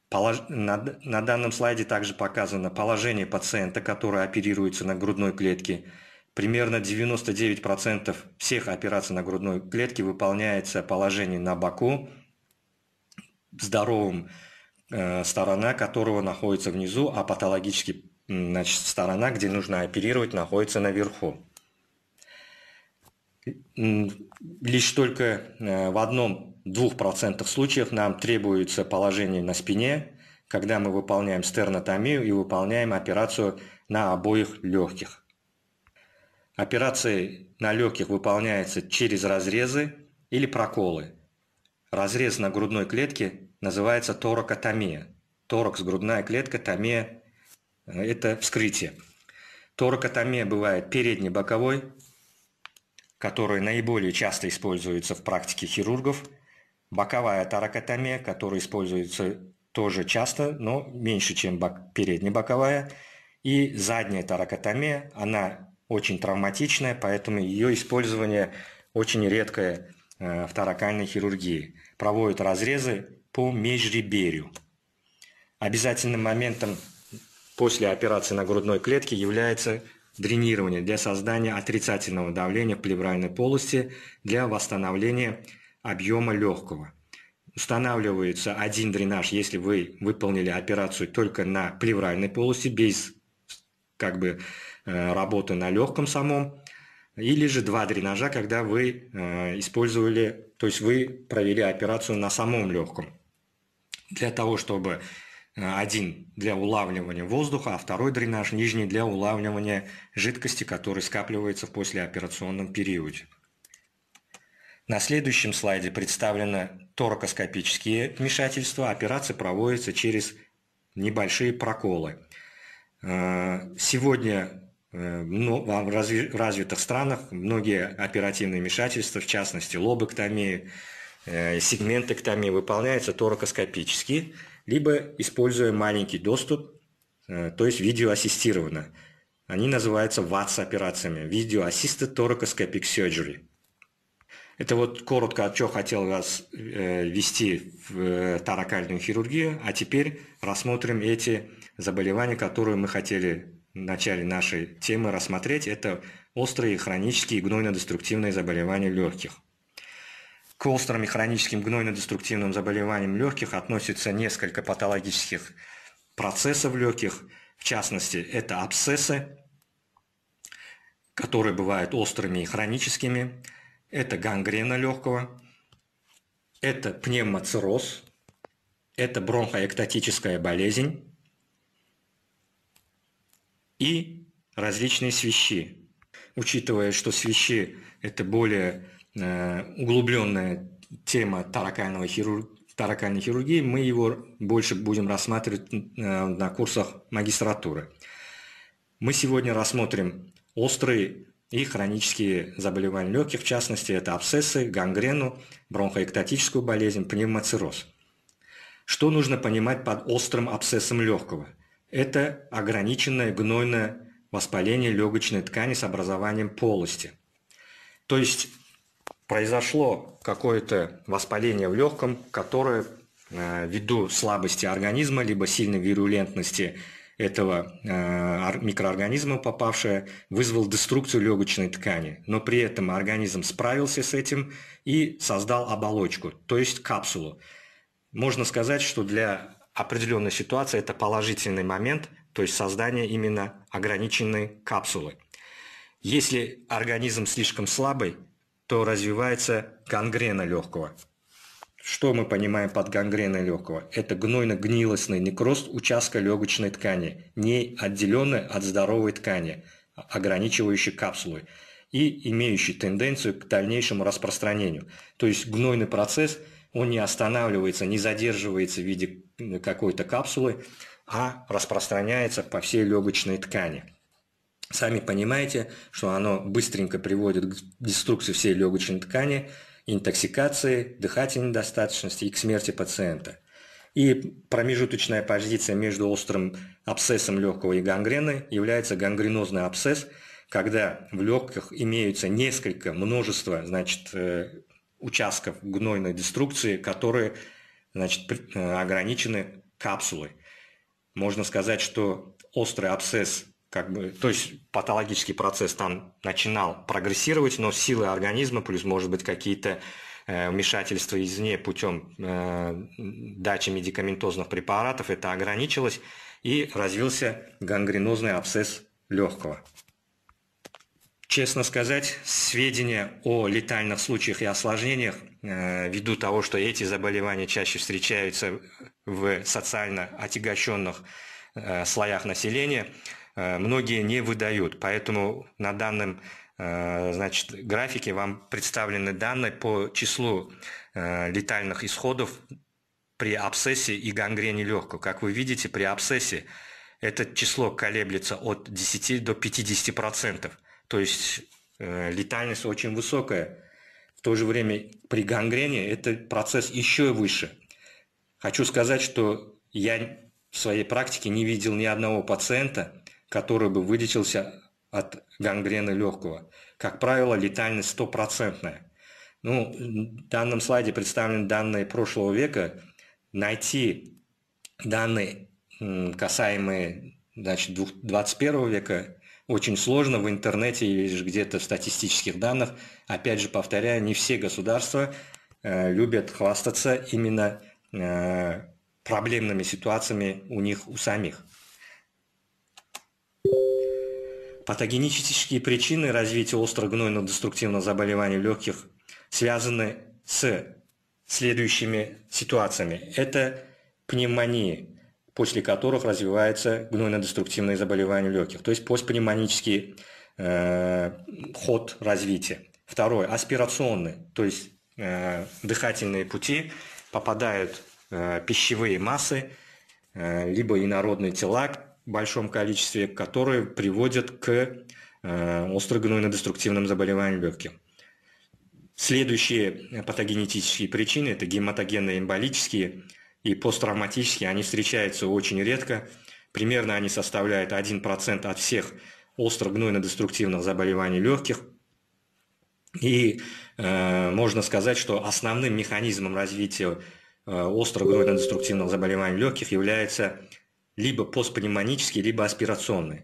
Полож... На, на данном слайде также показано положение пациента, который оперируется на грудной клетке. Примерно 99% всех операций на грудной клетке выполняется положение на боку, здоровым э, сторона которого находится внизу, а патологический значит, сторона, где нужно оперировать, находится наверху. Лишь только э, в одном 2% случаев нам требуется положение на спине, когда мы выполняем стернотомию и выполняем операцию на обоих легких. Операции на легких выполняется через разрезы или проколы. Разрез на грудной клетке называется торакотомия. Торакс – грудная клетка, томия это вскрытие. Торакотомия бывает передней, боковой, которая наиболее часто используется в практике хирургов, боковая торакотомия, которая используется тоже часто, но меньше, чем бок... передняя боковая, и задняя торакотомия, она очень травматичная, поэтому ее использование очень редкое э, в таракальной хирургии. Проводят разрезы по межреберью. Обязательным моментом после операции на грудной клетке является дренирование для создания отрицательного давления в плевральной полости для восстановления объема легкого. Устанавливается один дренаж, если вы выполнили операцию только на плевральной полости, без как бы э, работы на легком самом, или же два дренажа, когда вы э, использовали, то есть вы провели операцию на самом легком. Для того, чтобы Э, один для улавливания воздуха, а второй дренаж нижний для улавливания жидкости, который скапливается в послеоперационном периоде. На следующем слайде представлены торакоскопические вмешательства. Операция проводится через небольшие проколы. Э, сегодня э, в развитых странах многие оперативные вмешательства, в частности лобэктомии, сегментэктомии, выполняются торакоскопически – либо используя маленький доступ, э, то есть видеоассистированно. Они называются ВАЦ-операциями, Video Assisted Thoracoscopic Surgery. Это вот коротко, о чем хотел вас э, ввести в э, таракальную хирургию, а теперь рассмотрим эти заболевания, которые мы хотели в начале нашей темы рассмотреть. Это острые хронические гнойно-деструктивные заболевания легких – к острым и хроническим гнойно-деструктивным заболеваниям легких относятся несколько патологических процессов легких. В частности, это абсцессы, которые бывают острыми и хроническими. Это гангрена легкого, это пневмоцирроз, это бронхоэктатическая болезнь и различные свищи. Учитывая, что свищи – это более Э, углубленная тема таракального хирург... таракальной хирургии, мы его больше будем рассматривать э, на курсах магистратуры. Мы сегодня рассмотрим острые и хронические заболевания легких, в частности, это абсцессы, гангрену, бронхоэктатическую болезнь, пневмоцирроз. Что нужно понимать под острым абсцессом легкого? Это ограниченное гнойное воспаление легочной ткани с образованием полости. То есть произошло какое-то воспаление в легком, которое э, ввиду слабости организма, либо сильной вирулентности этого э, микроорганизма, попавшее, вызвал деструкцию легочной ткани. Но при этом организм справился с этим и создал оболочку, то есть капсулу. Можно сказать, что для определенной ситуации это положительный момент, то есть создание именно ограниченной капсулы. Если организм слишком слабый, то развивается гангрена легкого. Что мы понимаем под гангреной легкого? Это гнойно-гнилостный некроз участка легочной ткани, не отделенный от здоровой ткани, ограничивающей капсулой и имеющий тенденцию к дальнейшему распространению. То есть гнойный процесс, он не останавливается, не задерживается в виде какой-то капсулы, а распространяется по всей легочной ткани. Сами понимаете, что оно быстренько приводит к деструкции всей легочной ткани, интоксикации, дыхательной недостаточности и к смерти пациента. И промежуточная позиция между острым абсцессом легкого и гангреной является гангренозный абсцесс, когда в легких имеются несколько, множество значит, э, участков гнойной деструкции, которые значит, э, ограничены капсулой. Можно сказать, что острый абсцесс как бы, то есть патологический процесс там начинал прогрессировать, но силы организма, плюс, может быть, какие-то э, вмешательства извне путем э, дачи медикаментозных препаратов, это ограничилось, и развился гангренозный абсцесс легкого. Честно сказать, сведения о летальных случаях и осложнениях, э, ввиду того, что эти заболевания чаще встречаются в социально отягощенных слоях населения, Э, многие не выдают. Поэтому на данном э, значит, графике вам представлены данные по числу э, летальных исходов при абсцессе и гангрене легкого. Как вы видите, при абсцессе это число колеблется от 10 до 50%. процентов, То есть летальность очень высокая. В то же время при гангрене этот процесс еще выше. Хочу сказать, что я в своей практике не видел ни одного пациента, который бы вылечился от гангрены легкого. Как правило, летальность стопроцентная. Ну, в данном слайде представлены данные прошлого века. Найти данные, касаемые значит, 21 века, очень сложно. В интернете или где-то в статистических данных. Опять же, повторяю, не все государства э, любят хвастаться именно э, проблемными ситуациями у них у самих. Патогенетические причины развития остро-гнойно-деструктивного заболевания легких связаны с следующими ситуациями. Это пневмонии, после которых развивается гнойно-деструктивное заболевание легких, то есть постпневмонический э, ход развития. Второе – аспирационные, то есть э, дыхательные пути попадают э, пищевые массы, э, либо инородные тела, большом количестве, которые приводят к э, острогнойно-деструктивным заболеваниям легких. Следующие э, патогенетические причины – это гематогенные эмболические и посттравматические. Они встречаются очень редко. Примерно они составляют 1% от всех острогнойно-деструктивных заболеваний легких. И э, можно сказать, что основным механизмом развития э, острогнойно-деструктивных заболеваний легких является либо постпневмонический, либо аспирационный.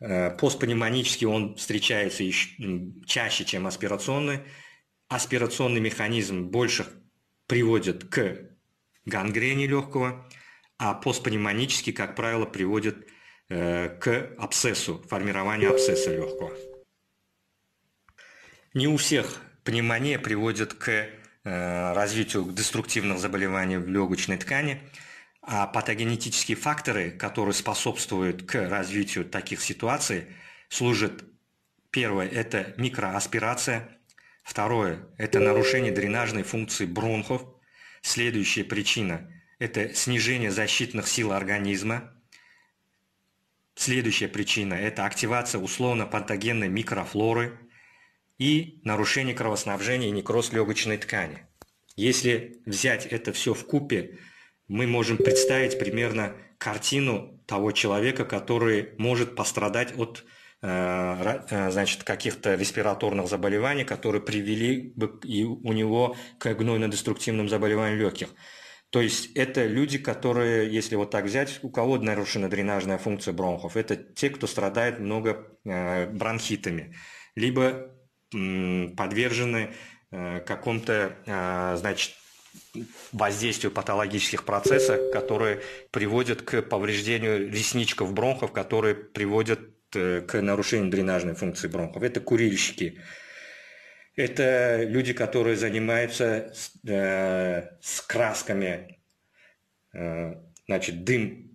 Э, постпневмонический он встречается чаще, чем аспирационный. Аспирационный механизм больше приводит к гангрене легкого, а постпневмонический, как правило, приводит э, к абсцессу, формированию абсцесса легкого. Не у всех пневмония приводит к э, развитию деструктивных заболеваний в легочной ткани – а патогенетические факторы, которые способствуют к развитию таких ситуаций, служат первое – это микроаспирация, второе – это нарушение дренажной функции бронхов, следующая причина – это снижение защитных сил организма, следующая причина – это активация условно-патогенной микрофлоры и нарушение кровоснабжения и некроз легочной ткани. Если взять это все в купе, мы можем представить примерно картину того человека, который может пострадать от э, э, значит, каких-то респираторных заболеваний, которые привели бы и у него к гнойно-деструктивным заболеваниям легких. То есть это люди, которые, если вот так взять, у кого нарушена дренажная функция бронхов, это те, кто страдает много э, бронхитами, либо подвержены какому-то, значит, воздействию патологических процессов, которые приводят к повреждению ресничков бронхов, которые приводят э, к нарушению дренажной функции бронхов. Это курильщики. Это люди, которые занимаются э, с красками, э, значит, дым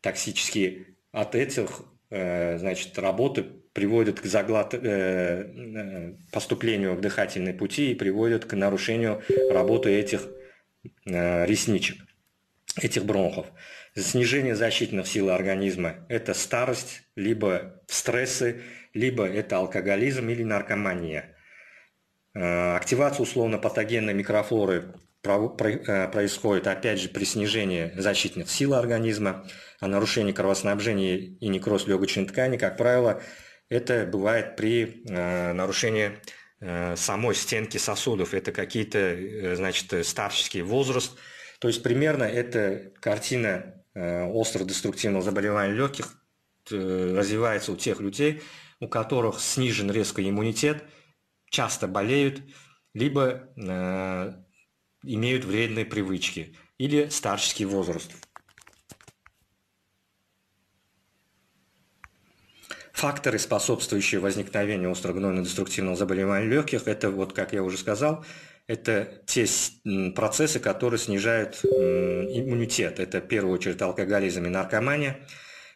токсический от этих, э, значит, работы приводит к заглат... Э, э, поступлению в дыхательные пути и приводит к нарушению работы этих Э, ресничек, этих бронхов. Снижение защитных сил организма – это старость, либо стрессы, либо это алкоголизм или наркомания. Э, активация условно-патогенной микрофлоры э, происходит, опять же, при снижении защитных сил организма, а нарушение кровоснабжения и некроз легочной ткани, как правило, это бывает при нарушении Э, самой стенки сосудов, это какие-то, э, значит, э, старческий возраст. То есть примерно эта картина остро-деструктивного заболевания легких развивается у тех людей, у которых снижен резко иммунитет, часто болеют, либо имеют вредные привычки или старческий возраст. Факторы, способствующие возникновению острогнойно-деструктивного заболевания легких, это, вот как я уже сказал, это те процессы, которые снижают иммунитет. Это в первую очередь алкоголизм и наркомания.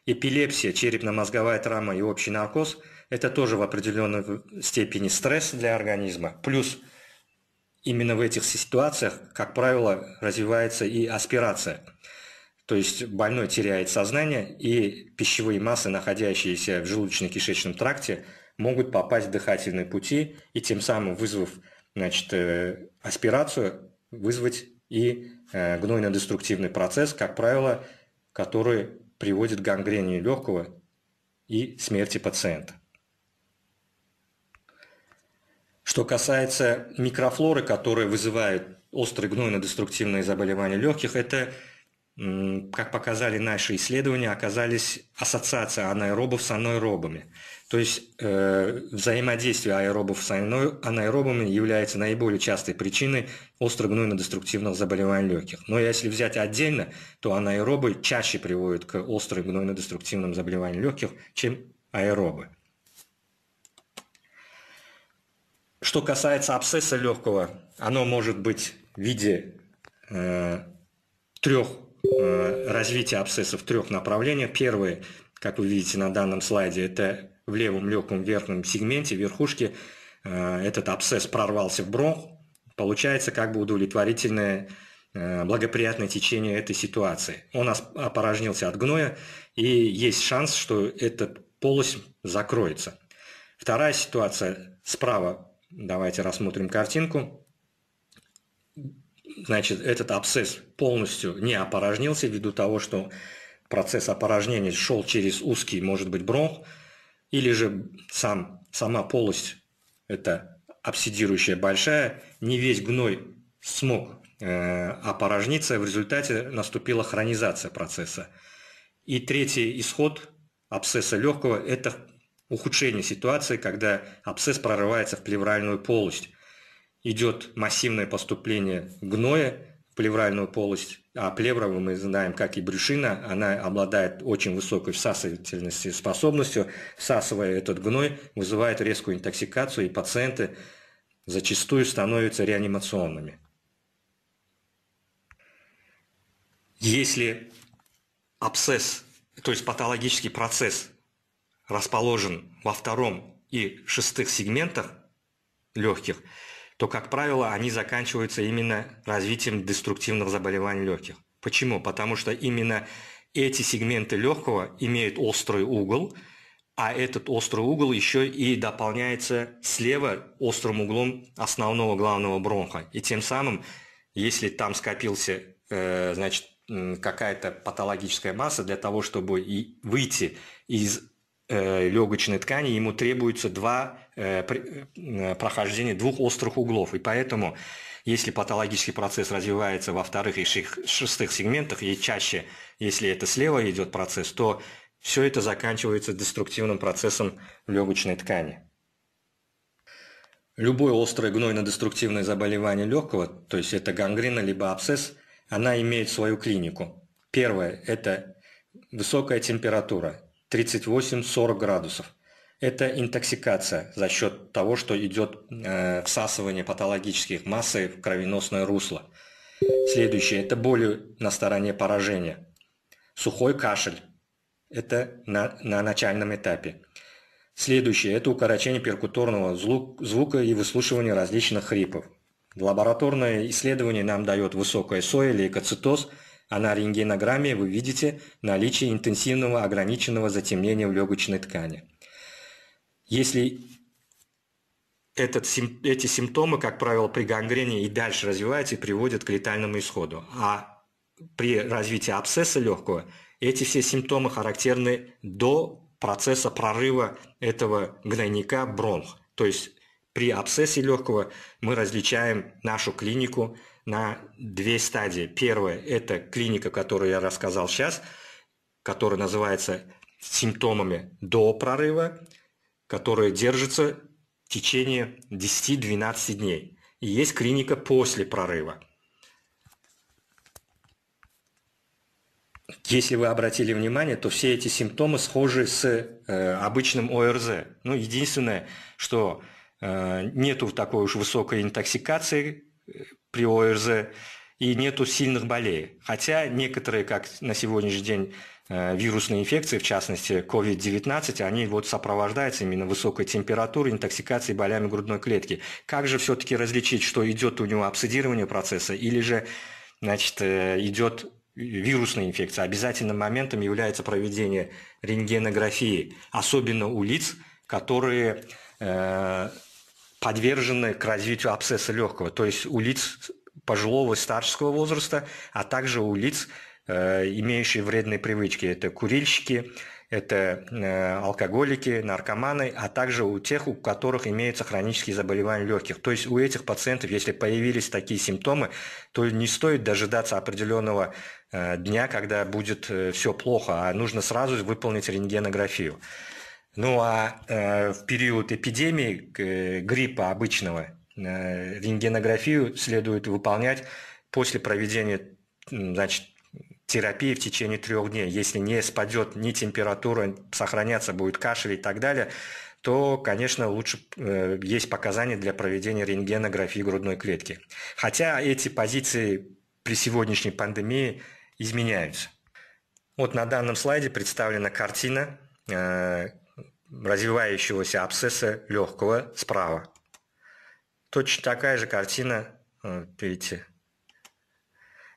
Эпилепсия, черепно-мозговая травма и общий наркоз – это тоже в определенной степени стресс для организма. Плюс именно в этих ситуациях, как правило, развивается и аспирация – то есть больной теряет сознание, и пищевые массы, находящиеся в желудочно-кишечном тракте, могут попасть в дыхательные пути и тем самым вызвав значит, э, аспирацию, вызвать и э, гнойно-деструктивный процесс, как правило, который приводит к гангрене легкого и смерти пациента. Что касается микрофлоры, которые вызывают острые гнойно-деструктивные заболевания легких, это как показали наши исследования, оказались ассоциация анаэробов с анаэробами. То есть э, взаимодействие аэробов с анаэробами является наиболее частой причиной остро-гнойно-деструктивных заболеваний легких. Но если взять отдельно, то анаэробы чаще приводят к остро-гнойно-деструктивным заболеваниям легких, чем аэробы. Что касается абсцесса легкого, оно может быть в виде э, трех Э, развитие абсцисса в трех направлениях. Первое, как вы видите на данном слайде, это в левом легком верхнем сегменте верхушки э, этот абсцесс прорвался в бронх. Получается как бы удовлетворительное э, благоприятное течение этой ситуации. Он опорожнился от гноя, и есть шанс, что эта полость закроется. Вторая ситуация справа. Давайте рассмотрим картинку значит, этот абсцесс полностью не опорожнился ввиду того, что процесс опорожнения шел через узкий, может быть, бронх, или же сам, сама полость, это обсидирующая большая, не весь гной смог э, опорожниться, в результате наступила хронизация процесса. И третий исход абсцесса легкого – это ухудшение ситуации, когда абсцесс прорывается в плевральную полость – идет массивное поступление гноя в плевральную полость, а плевра, мы знаем, как и брюшина, она обладает очень высокой всасывательностью, способностью. Всасывая этот гной, вызывает резкую интоксикацию, и пациенты зачастую становятся реанимационными. Если абсцесс, то есть патологический процесс, расположен во втором и шестых сегментах легких – то, как правило, они заканчиваются именно развитием деструктивных заболеваний легких. Почему? Потому что именно эти сегменты легкого имеют острый угол, а этот острый угол еще и дополняется слева острым углом основного главного бронха. И тем самым, если там скопился э, значит, какая-то патологическая масса, для того, чтобы и выйти из Э, легочной ткани, ему требуется два э, э, прохождения двух острых углов. И поэтому, если патологический процесс развивается во вторых и шестых сегментах, и чаще, если это слева идет процесс, то все это заканчивается деструктивным процессом легочной ткани. Любое острое гнойно-деструктивное заболевание легкого, то есть это гангрена либо абсцесс, она имеет свою клинику. Первое – это высокая температура. 38-40 градусов. Это интоксикация за счет того, что идет э, всасывание патологических массы в кровеносное русло. Следующее – это боли на стороне поражения. Сухой кашель – это на, на начальном этапе. Следующее – это укорочение перкуторного звука и выслушивание различных хрипов. Лабораторное исследование нам дает высокое соя, лейкоцитоз – а на рентгенограмме вы видите наличие интенсивного ограниченного затемнения в легочной ткани. Если этот, эти симптомы, как правило, при гангрене и дальше развиваются и приводят к летальному исходу, а при развитии абсцесса легкого эти все симптомы характерны до процесса прорыва этого гнойника бронх. То есть при абсцессе легкого мы различаем нашу клинику – на две стадии. Первая – это клиника, которую я рассказал сейчас, которая называется симптомами до прорыва, которая держится в течение 10-12 дней. И есть клиника после прорыва. Если вы обратили внимание, то все эти симптомы схожи с э, обычным ОРЗ. Ну, единственное, что э, нету такой уж высокой интоксикации, э, при ОРЗ, и нету сильных болей. Хотя некоторые, как на сегодняшний день, э, вирусные инфекции, в частности COVID-19, они вот сопровождаются именно высокой температурой, интоксикацией, болями грудной клетки. Как же все-таки различить, что идет у него обсидирование процесса или же значит, э, идет вирусная инфекция? Обязательным моментом является проведение рентгенографии, особенно у лиц, которые э, подвержены к развитию абсцесса легкого, то есть у лиц пожилого старшего возраста, а также у лиц, э, имеющие вредные привычки. Это курильщики, это э, алкоголики, наркоманы, а также у тех, у которых имеются хронические заболевания легких. То есть у этих пациентов, если появились такие симптомы, то не стоит дожидаться определенного э, дня, когда будет все плохо, а нужно сразу выполнить рентгенографию. Ну а э, в период эпидемии э, гриппа обычного э, рентгенографию следует выполнять после проведения значит, терапии в течение трех дней. Если не спадет ни температура, сохраняться будет кашель и так далее, то, конечно, лучше э, есть показания для проведения рентгенографии грудной клетки. Хотя эти позиции при сегодняшней пандемии изменяются. Вот на данном слайде представлена картина, э, развивающегося абсцесса легкого справа. Точно такая же картина, э, видите.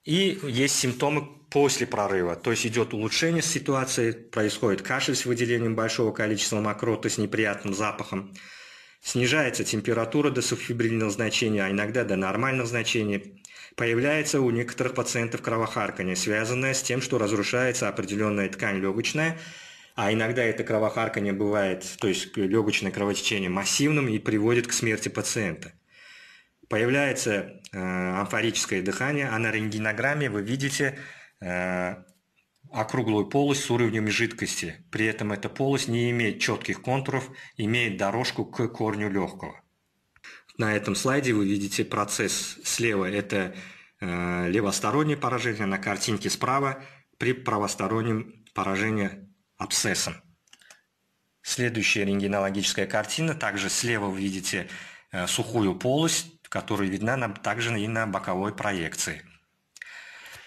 И есть симптомы после прорыва, то есть идет улучшение ситуации, происходит кашель с выделением большого количества мокроты с неприятным запахом, снижается температура до субфибрильного значения, а иногда до нормального значения, появляется у некоторых пациентов кровохарканье, связанное с тем, что разрушается определенная ткань легочная, а иногда это кровохарканье бывает, то есть легочное кровотечение массивным и приводит к смерти пациента. Появляется э, амфорическое дыхание, а на рентгенограмме вы видите э, округлую полость с уровнем жидкости. При этом эта полость не имеет четких контуров, имеет дорожку к корню легкого. На этом слайде вы видите процесс слева – это э, левостороннее поражение, на картинке справа – при правостороннем поражении абсцессом. Следующая рентгенологическая картина. Также слева вы видите э, сухую полость, которая видна на, также и на боковой проекции.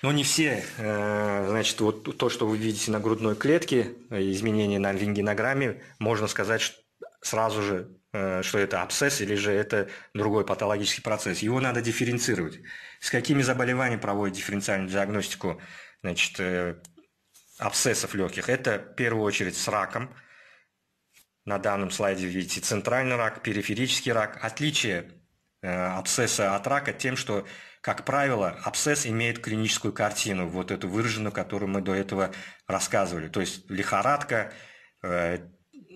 Но не все, э, значит, вот то, что вы видите на грудной клетке, э, изменения на рентгенограмме, можно сказать сразу же, что это абсцесс или же это другой патологический процесс. Его надо дифференцировать. С какими заболеваниями проводят дифференциальную диагностику? Значит, абсцессов легких. Это в первую очередь с раком. На данном слайде видите центральный рак, периферический рак. Отличие э, абсцесса от рака тем, что, как правило, абсцесс имеет клиническую картину, вот эту выраженную, которую мы до этого рассказывали. То есть лихорадка, э,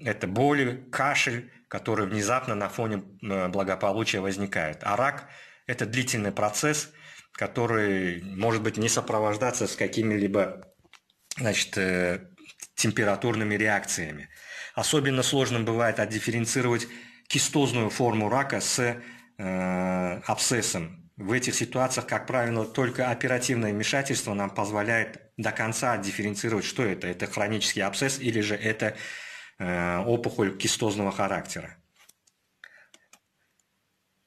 это боли, кашель, который внезапно на фоне э, благополучия возникает. А рак – это длительный процесс, который может быть не сопровождаться с какими-либо значит, э, температурными реакциями. Особенно сложным бывает отдифференцировать кистозную форму рака с э, абсцессом. В этих ситуациях, как правило, только оперативное вмешательство нам позволяет до конца отдифференцировать что это. Это хронический абсцесс или же это э, опухоль кистозного характера.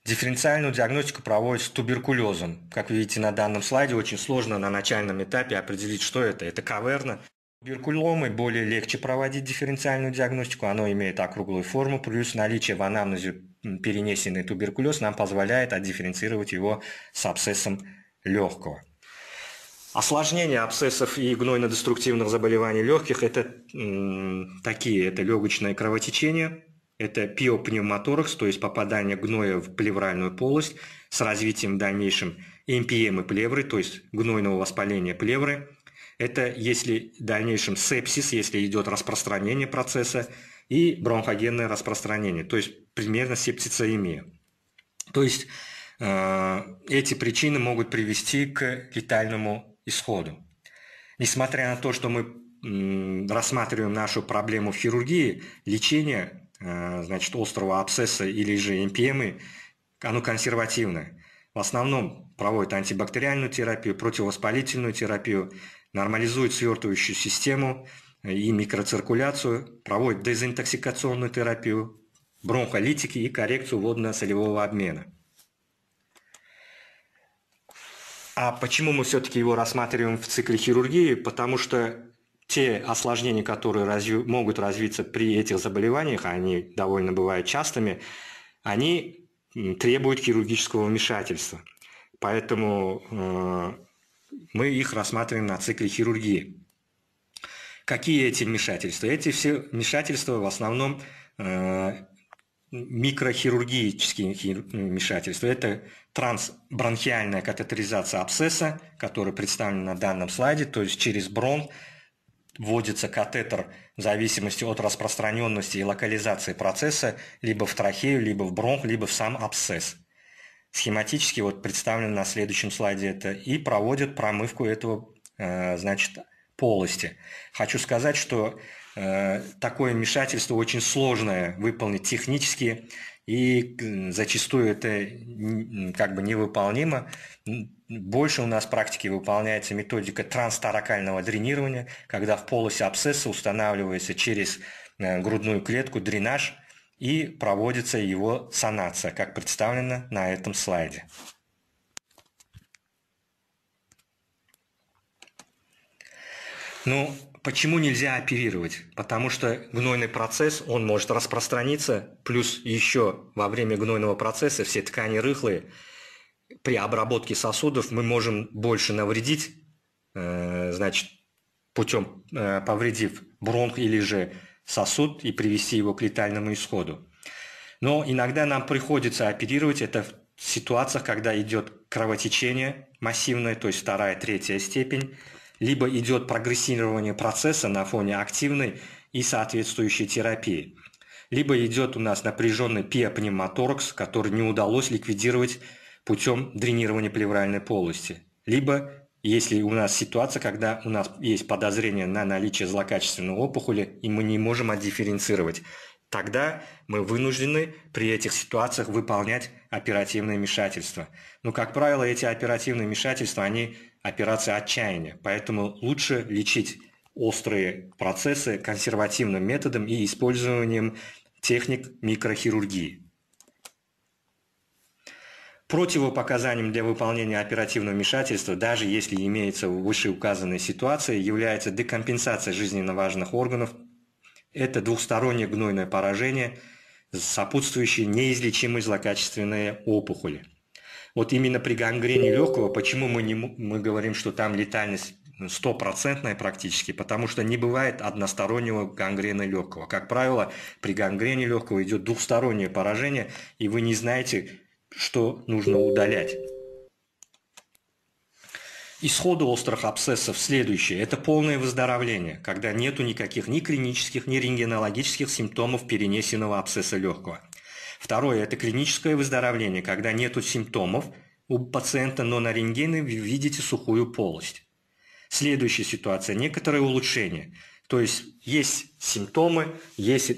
Дифференциальную диагностику проводят с туберкулезом. Как вы видите на данном слайде, очень сложно на начальном этапе определить, что это. Это каверна. Туберкуломой более легче проводить дифференциальную диагностику, оно имеет округлую форму, плюс наличие в анамнезе перенесенный туберкулез нам позволяет отдифференцировать его с абсцессом легкого. Осложнения абсцессов и гнойно-деструктивных заболеваний легких – это м, такие, это легочное кровотечение – это пиопневмоторакс, то есть попадание гноя в плевральную полость с развитием в дальнейшем МПМ и плевры, то есть гнойного воспаления плевры. Это если в дальнейшем сепсис, если идет распространение процесса и бронхогенное распространение, то есть примерно септицеемия. То есть э, эти причины могут привести к летальному исходу. Несмотря на то, что мы рассматриваем нашу проблему в хирургии, лечение Э, значит, острого абсцесса или же МПМы, оно консервативное. В основном проводят антибактериальную терапию, противовоспалительную терапию, нормализуют свертывающую систему и микроциркуляцию, проводят дезинтоксикационную терапию, бронхолитики и коррекцию водно-солевого обмена. А почему мы все-таки его рассматриваем в цикле хирургии? Потому что те осложнения, которые разви... могут развиться при этих заболеваниях, а они довольно бывают частыми, они требуют хирургического вмешательства. Поэтому э, мы их рассматриваем на цикле хирургии. Какие эти вмешательства? Эти все вмешательства в основном э, микрохирургические вмешательства. Это трансбронхиальная катетеризация абсцесса, которая представлена на данном слайде, то есть через бронх Вводится катетер в зависимости от распространенности и локализации процесса либо в трахею, либо в бронх, либо в сам абсцесс. Схематически вот представлено на следующем слайде это и проводят промывку этого э, значит, полости. Хочу сказать, что э, такое вмешательство очень сложное выполнить технически, и зачастую это как бы невыполнимо. Больше у нас в практике выполняется методика транстаракального дренирования, когда в полосе абсцесса устанавливается через э, грудную клетку дренаж и проводится его санация, как представлено на этом слайде. Ну, Почему нельзя оперировать? Потому что гнойный процесс, он может распространиться, плюс еще во время гнойного процесса все ткани рыхлые. При обработке сосудов мы можем больше навредить, э, значит, путем э, повредив бронх или же сосуд и привести его к летальному исходу. Но иногда нам приходится оперировать это в ситуациях, когда идет кровотечение массивное, то есть вторая, третья степень, либо идет прогрессирование процесса на фоне активной и соответствующей терапии, либо идет у нас напряженный пиопневмоторакс, который не удалось ликвидировать путем дренирования плевральной полости, либо если у нас ситуация, когда у нас есть подозрение на наличие злокачественной опухоли, и мы не можем отдифференцировать, тогда мы вынуждены при этих ситуациях выполнять оперативное вмешательства. Но, как правило, эти оперативные вмешательства, они операция отчаяния. Поэтому лучше лечить острые процессы консервативным методом и использованием техник микрохирургии. Противопоказанием для выполнения оперативного вмешательства, даже если имеется вышеуказанная ситуация, является декомпенсация жизненно важных органов. Это двухстороннее гнойное поражение, сопутствующие неизлечимые злокачественные опухоли – вот именно при гангрене легкого, почему мы, не, мы говорим, что там летальность ну, стопроцентная практически, потому что не бывает одностороннего гангрена легкого. Как правило, при гангрене легкого идет двухстороннее поражение, и вы не знаете, что нужно удалять. Исходы острых абсцессов следующие. Это полное выздоровление, когда нету никаких ни клинических, ни рентгенологических симптомов перенесенного абсцесса легкого. Второе – это клиническое выздоровление, когда нет симптомов у пациента, но на рентгене вы видите сухую полость. Следующая ситуация – некоторое улучшение. То есть есть симптомы, есть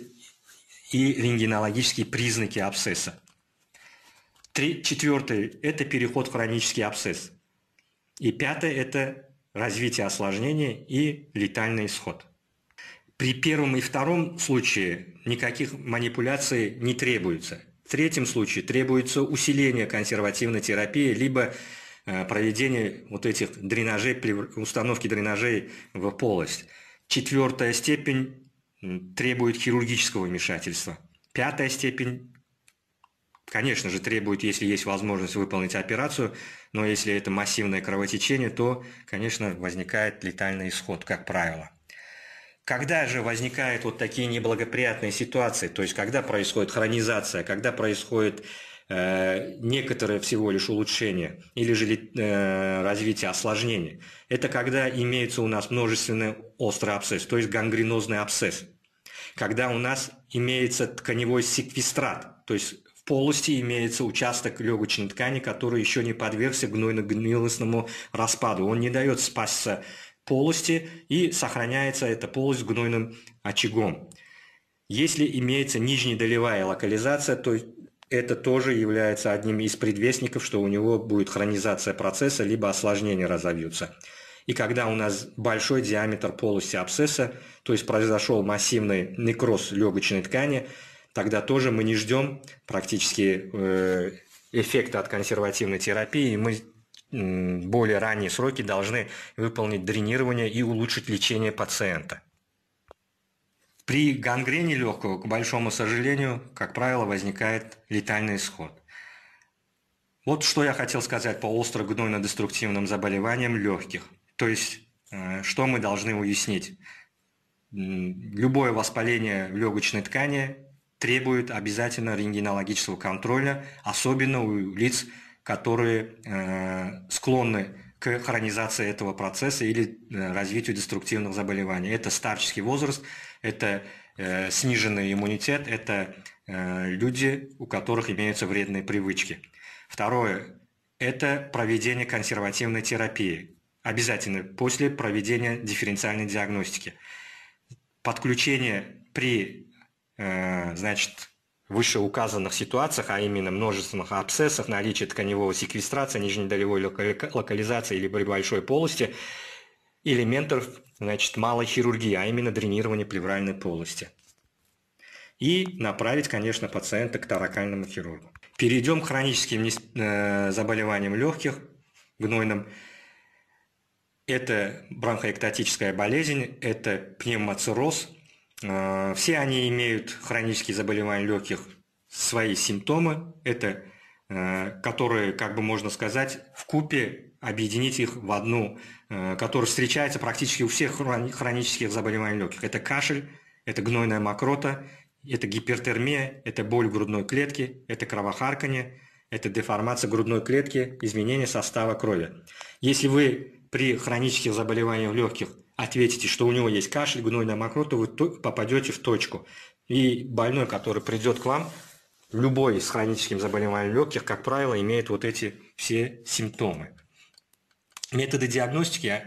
и рентгенологические признаки абсцесса. Три, четвертое – это переход в хронический абсцесс. И пятое – это развитие осложнений и летальный исход. При первом и втором случае никаких манипуляций не требуется. В третьем случае требуется усиление консервативной терапии, либо э, проведение вот этих дренажей, установки дренажей в полость. Четвертая степень требует хирургического вмешательства. Пятая степень, конечно же, требует, если есть возможность выполнить операцию, но если это массивное кровотечение, то, конечно, возникает летальный исход, как правило. Когда же возникают вот такие неблагоприятные ситуации, то есть когда происходит хронизация, когда происходит э, некоторое всего лишь улучшение или же э, развитие осложнений, это когда имеется у нас множественный острый абсцесс, то есть гангренозный абсцесс, когда у нас имеется тканевой секвестрат, то есть в полости имеется участок легочной ткани, который еще не подвергся гнойно-гнилостному распаду, он не дает спасться полости, и сохраняется эта полость гнойным очагом. Если имеется нижнедолевая локализация, то это тоже является одним из предвестников, что у него будет хронизация процесса, либо осложнения разовьются. И когда у нас большой диаметр полости абсцесса, то есть произошел массивный некроз легочной ткани, тогда тоже мы не ждем практически э, эффекта от консервативной терапии, мы более ранние сроки должны выполнить дренирование и улучшить лечение пациента. При гангрене легкого, к большому сожалению, как правило, возникает летальный исход. Вот что я хотел сказать по остро-гнойно-деструктивным заболеваниям легких. То есть, э, что мы должны уяснить. Любое воспаление легочной ткани требует обязательно рентгенологического контроля, особенно у лиц которые э, склонны к хронизации этого процесса или э, развитию деструктивных заболеваний. Это старческий возраст, это э, сниженный иммунитет, это люди, у которых имеются вредные привычки. Второе – это проведение консервативной терапии, обязательно после проведения дифференциальной диагностики. Подключение при значит, вышеуказанных ситуациях, а именно множественных абсцессах, наличие тканевого секвестрации, нижнедолевой локализации или большой полости, элементов значит, малой хирургии, а именно дренирование плевральной полости. И направить, конечно, пациента к таракальному хирургу. Перейдем к хроническим э, заболеваниям легких, гнойным. Это бронхоэктатическая болезнь, это пневмоцирроз, Э, все они имеют хронические заболевания легких свои симптомы, это э, которые, как бы можно сказать, в купе объединить их в одну, э, которая встречается практически у всех хронических заболеваний легких. Это кашель, это гнойная мокрота, это гипертермия, это боль грудной клетки, это кровохарканье, это деформация грудной клетки, изменение состава крови. Если вы при хронических заболеваниях легких – ответите, что у него есть кашель, гнойная мокрота, вы попадете в точку. И больной, который придет к вам, любой с хроническим заболеванием легких, как правило, имеет вот эти все симптомы. Методы диагностики,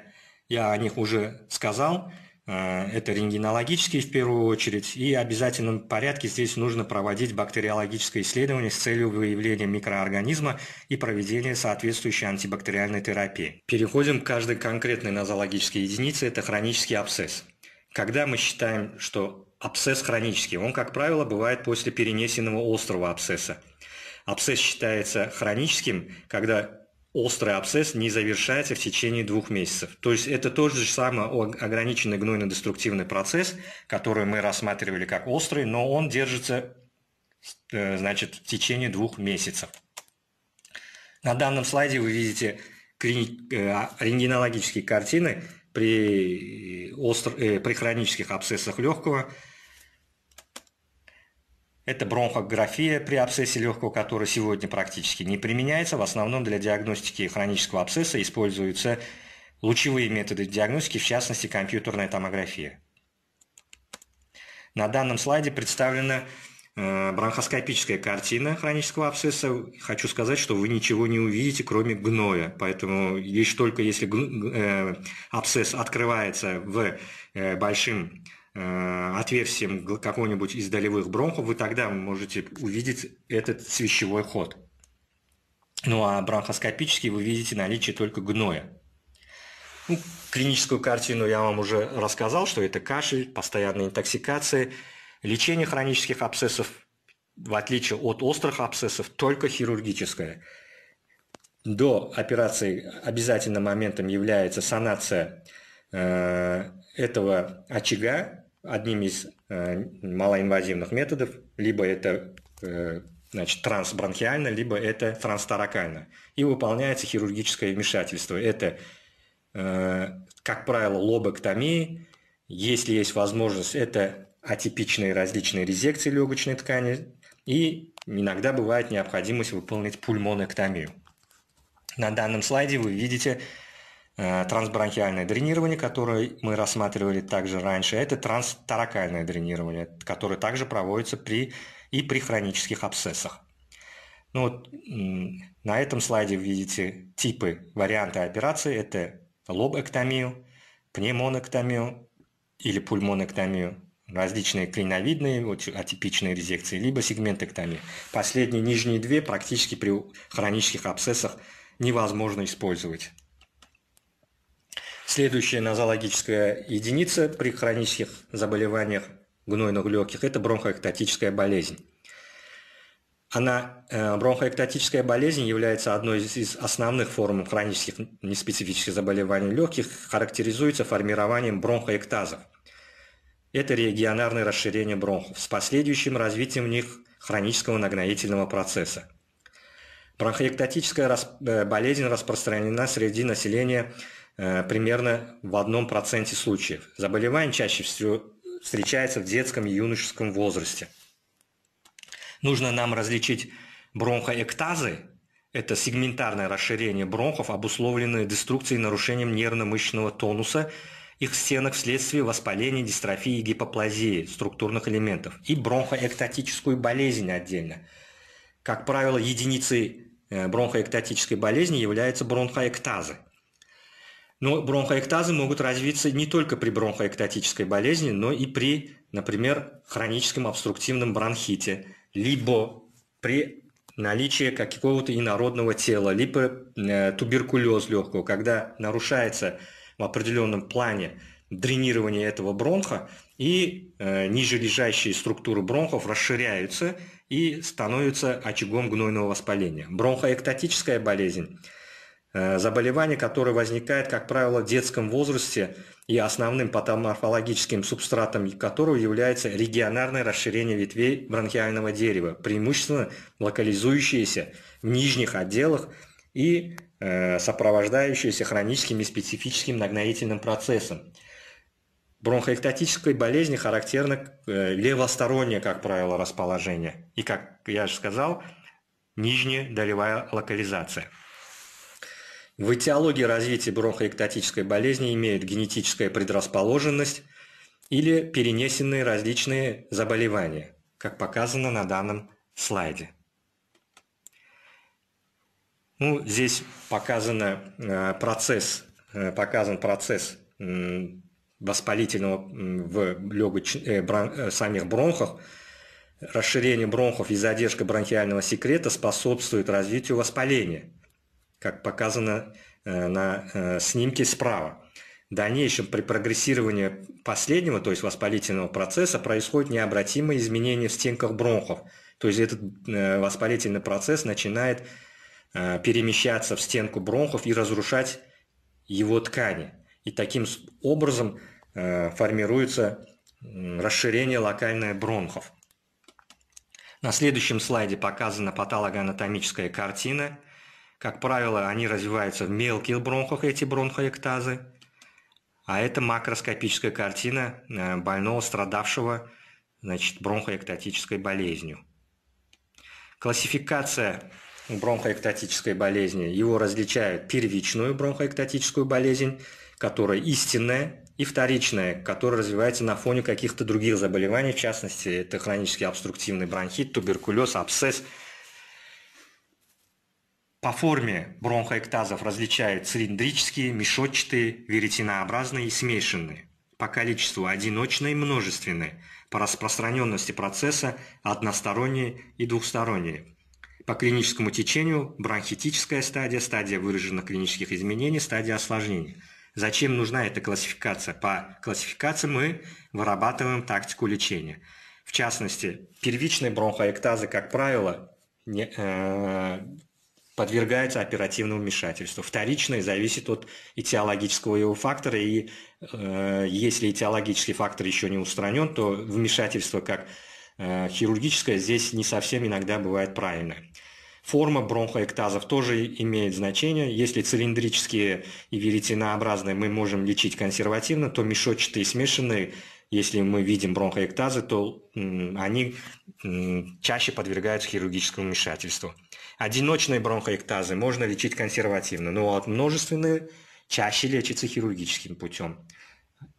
я о них уже сказал, а, это рентгенологические в первую очередь, и обязательном порядке здесь нужно проводить бактериологическое исследование с целью выявления микроорганизма и проведения соответствующей антибактериальной терапии. Переходим к каждой конкретной нозологической единице, это хронический абсцесс. Когда мы считаем, что абсцесс хронический, он, как правило, бывает после перенесенного острого абсцесса. Абсцесс считается хроническим, когда острый абсцесс не завершается в течение двух месяцев. То есть это тот же самый ограниченный гнойно-деструктивный процесс, который мы рассматривали как острый, но он держится э, значит, в течение двух месяцев. На данном слайде вы видите э, а, рентгенологические картины при, э, остр... при хронических абсцессах легкого – это бронхография при абсцессе легкого, которая сегодня практически не применяется. В основном для диагностики хронического абсцесса используются лучевые методы диагностики, в частности компьютерная томография. На данном слайде представлена э, бронхоскопическая картина хронического абсцесса. Хочу сказать, что вы ничего не увидите, кроме гноя. Поэтому лишь только если э, абсцесс открывается в э, большим Э, отверстием какого-нибудь из долевых бронхов, вы тогда можете увидеть этот свищевой ход. Ну а бронхоскопически вы видите наличие только гноя. Ну, клиническую картину я вам уже рассказал, что это кашель, постоянная интоксикация, лечение хронических абсцессов, в отличие от острых абсцессов, только хирургическое. До операции обязательным моментом является санация э, этого очага одним из э, малоинвазивных методов, либо это э, значит, трансбронхиально, либо это транстаракально. И выполняется хирургическое вмешательство. Это, э, как правило, лобэктомии, Если есть возможность, это атипичные различные резекции легочной ткани. И иногда бывает необходимость выполнить пульмонэктомию. На данном слайде вы видите Э, трансбронхиальное дренирование, которое мы рассматривали также раньше, это транстаракальное дренирование, которое также проводится при, и при хронических абсцессах. Ну вот, на этом слайде вы видите типы, варианты операции. Это лобэктомию, пневмонэктомию или пульмонэктомию, различные клиновидные, вот атипичные резекции, либо сегментэктомию. Последние нижние две практически при хронических абсцессах невозможно использовать. Следующая нозологическая единица при хронических заболеваниях гнойных легких – это бронхоэктатическая болезнь. Она, э, бронхоэктатическая болезнь является одной из основных форм хронических неспецифических заболеваний легких, характеризуется формированием бронхоэктазов. Это регионарное расширение бронхов с последующим развитием в них хронического нагноительного процесса. Бронхоэктатическая э, болезнь распространена среди населения Э, примерно в одном проценте случаев. Заболевание чаще всего встречается в детском и юношеском возрасте. Нужно нам различить бронхоэктазы, это сегментарное расширение бронхов, обусловленное деструкцией и нарушением нервно-мышечного тонуса их стенок вследствие воспаления, дистрофии и гипоплазии структурных элементов и бронхоэктатическую болезнь отдельно. Как правило, единицей э, бронхоэктатической болезни являются бронхоэктазы – но бронхоэктазы могут развиться не только при бронхоэктатической болезни, но и при, например, хроническом обструктивном бронхите, либо при наличие какого-то инородного тела, либо э, туберкулез легкого, когда нарушается в определенном плане дренирование этого бронха, и э, нижележащие структуры бронхов расширяются и становятся очагом гнойного воспаления. Бронхоэктатическая болезнь – Э, заболевание, которое возникает, как правило, в детском возрасте и основным патоморфологическим субстратом которого является регионарное расширение ветвей бронхиального дерева, преимущественно локализующееся в нижних отделах и э, сопровождающееся хроническим и специфическим нагноительным процессом. Бронхоэктатической болезни характерно э, левостороннее, как правило, расположение. И, как я же сказал, нижняя долевая локализация – в этиологии развития бронхоэктатической болезни имеют генетическая предрасположенность или перенесенные различные заболевания, как показано на данном слайде. Ну, здесь э, э, показан процесс, показан процесс воспалительного в легоч... Э, самих бронхах. Расширение бронхов и задержка бронхиального секрета способствует развитию воспаления – как показано э, на э, снимке справа. В дальнейшем при прогрессировании последнего, то есть воспалительного процесса, происходит необратимое изменение в стенках бронхов. То есть этот э, воспалительный процесс начинает перемещаться в стенку бронхов и разрушать его ткани. И таким образом формируется расширение локальное бронхов. На следующем слайде показана патологоанатомическая картина – как правило, они развиваются в мелких бронхах, эти бронхоэктазы. А это макроскопическая картина э, больного, страдавшего значит, бронхоэктатической болезнью. Классификация бронхоэктатической болезни. Его различают первичную бронхоэктатическую болезнь, которая истинная, и вторичная, которая развивается на фоне каких-то других заболеваний, в частности, это хронический обструктивный бронхит, туберкулез, абсцесс – по форме бронхоэктазов различают цилиндрические, мешочатые, веретенообразные и смешанные. По количеству одиночные и множественные. По распространенности процесса односторонние и двухсторонние. По клиническому течению бронхитическая стадия, стадия выраженных клинических изменений, стадия осложнений. Зачем нужна эта классификация? По классификации мы вырабатываем тактику лечения. В частности, первичные бронхоэктазы, как правило, не, э, подвергается оперативному вмешательству. Вторичное зависит от этиологического его фактора, и э, если этиологический фактор еще не устранен, то вмешательство как э, хирургическое здесь не совсем иногда бывает правильное. Форма бронхоэктазов тоже имеет значение. Если цилиндрические и веретенообразные мы можем лечить консервативно, то мешочатые и смешанные, если мы видим бронхоэктазы, то м, они м, чаще подвергаются хирургическому вмешательству. Одиночные бронхоэктазы можно лечить консервативно, но вот множественные чаще лечатся хирургическим путем.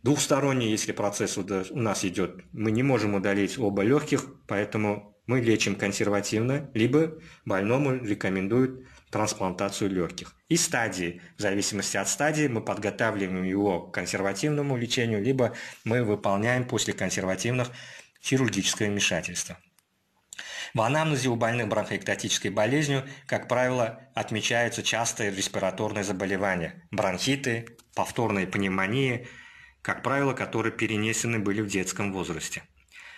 двухсторонние, если процесс у нас идет, мы не можем удалить оба легких, поэтому мы лечим консервативно, либо больному рекомендуют трансплантацию легких. И стадии, в зависимости от стадии, мы подготавливаем его к консервативному лечению, либо мы выполняем после консервативных хирургическое вмешательство. В анамнезе у больных бронхоэктатической болезнью, как правило, отмечаются частые респираторные заболевания – бронхиты, повторные пневмонии, как правило, которые перенесены были в детском возрасте.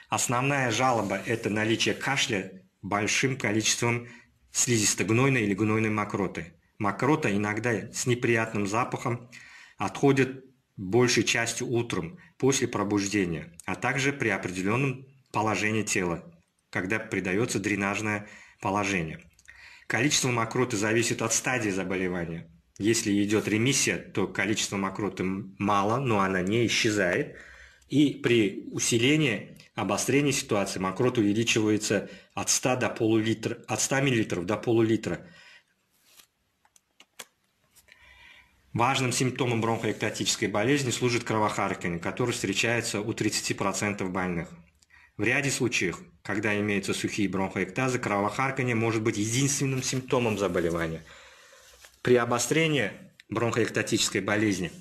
Основная жалоба – это наличие кашля большим количеством слизисто-гнойной или гнойной мокроты. Мокрота иногда с неприятным запахом отходит большей частью утром, после пробуждения, а также при определенном положении тела, когда придается дренажное положение. Количество мокроты зависит от стадии заболевания. Если идет ремиссия, то количество мокроты мало, но она не исчезает. И при усилении, обострении ситуации мокрота увеличивается от 100, до полулитра, от 100 мл до полулитра. Важным симптомом бронхоэктатической болезни служит кровохарканье, которое встречается у 30% больных. В ряде случаев, когда имеются сухие бронхоэктазы, кровохарканье может быть единственным симптомом заболевания. При обострении бронхоэктатической болезни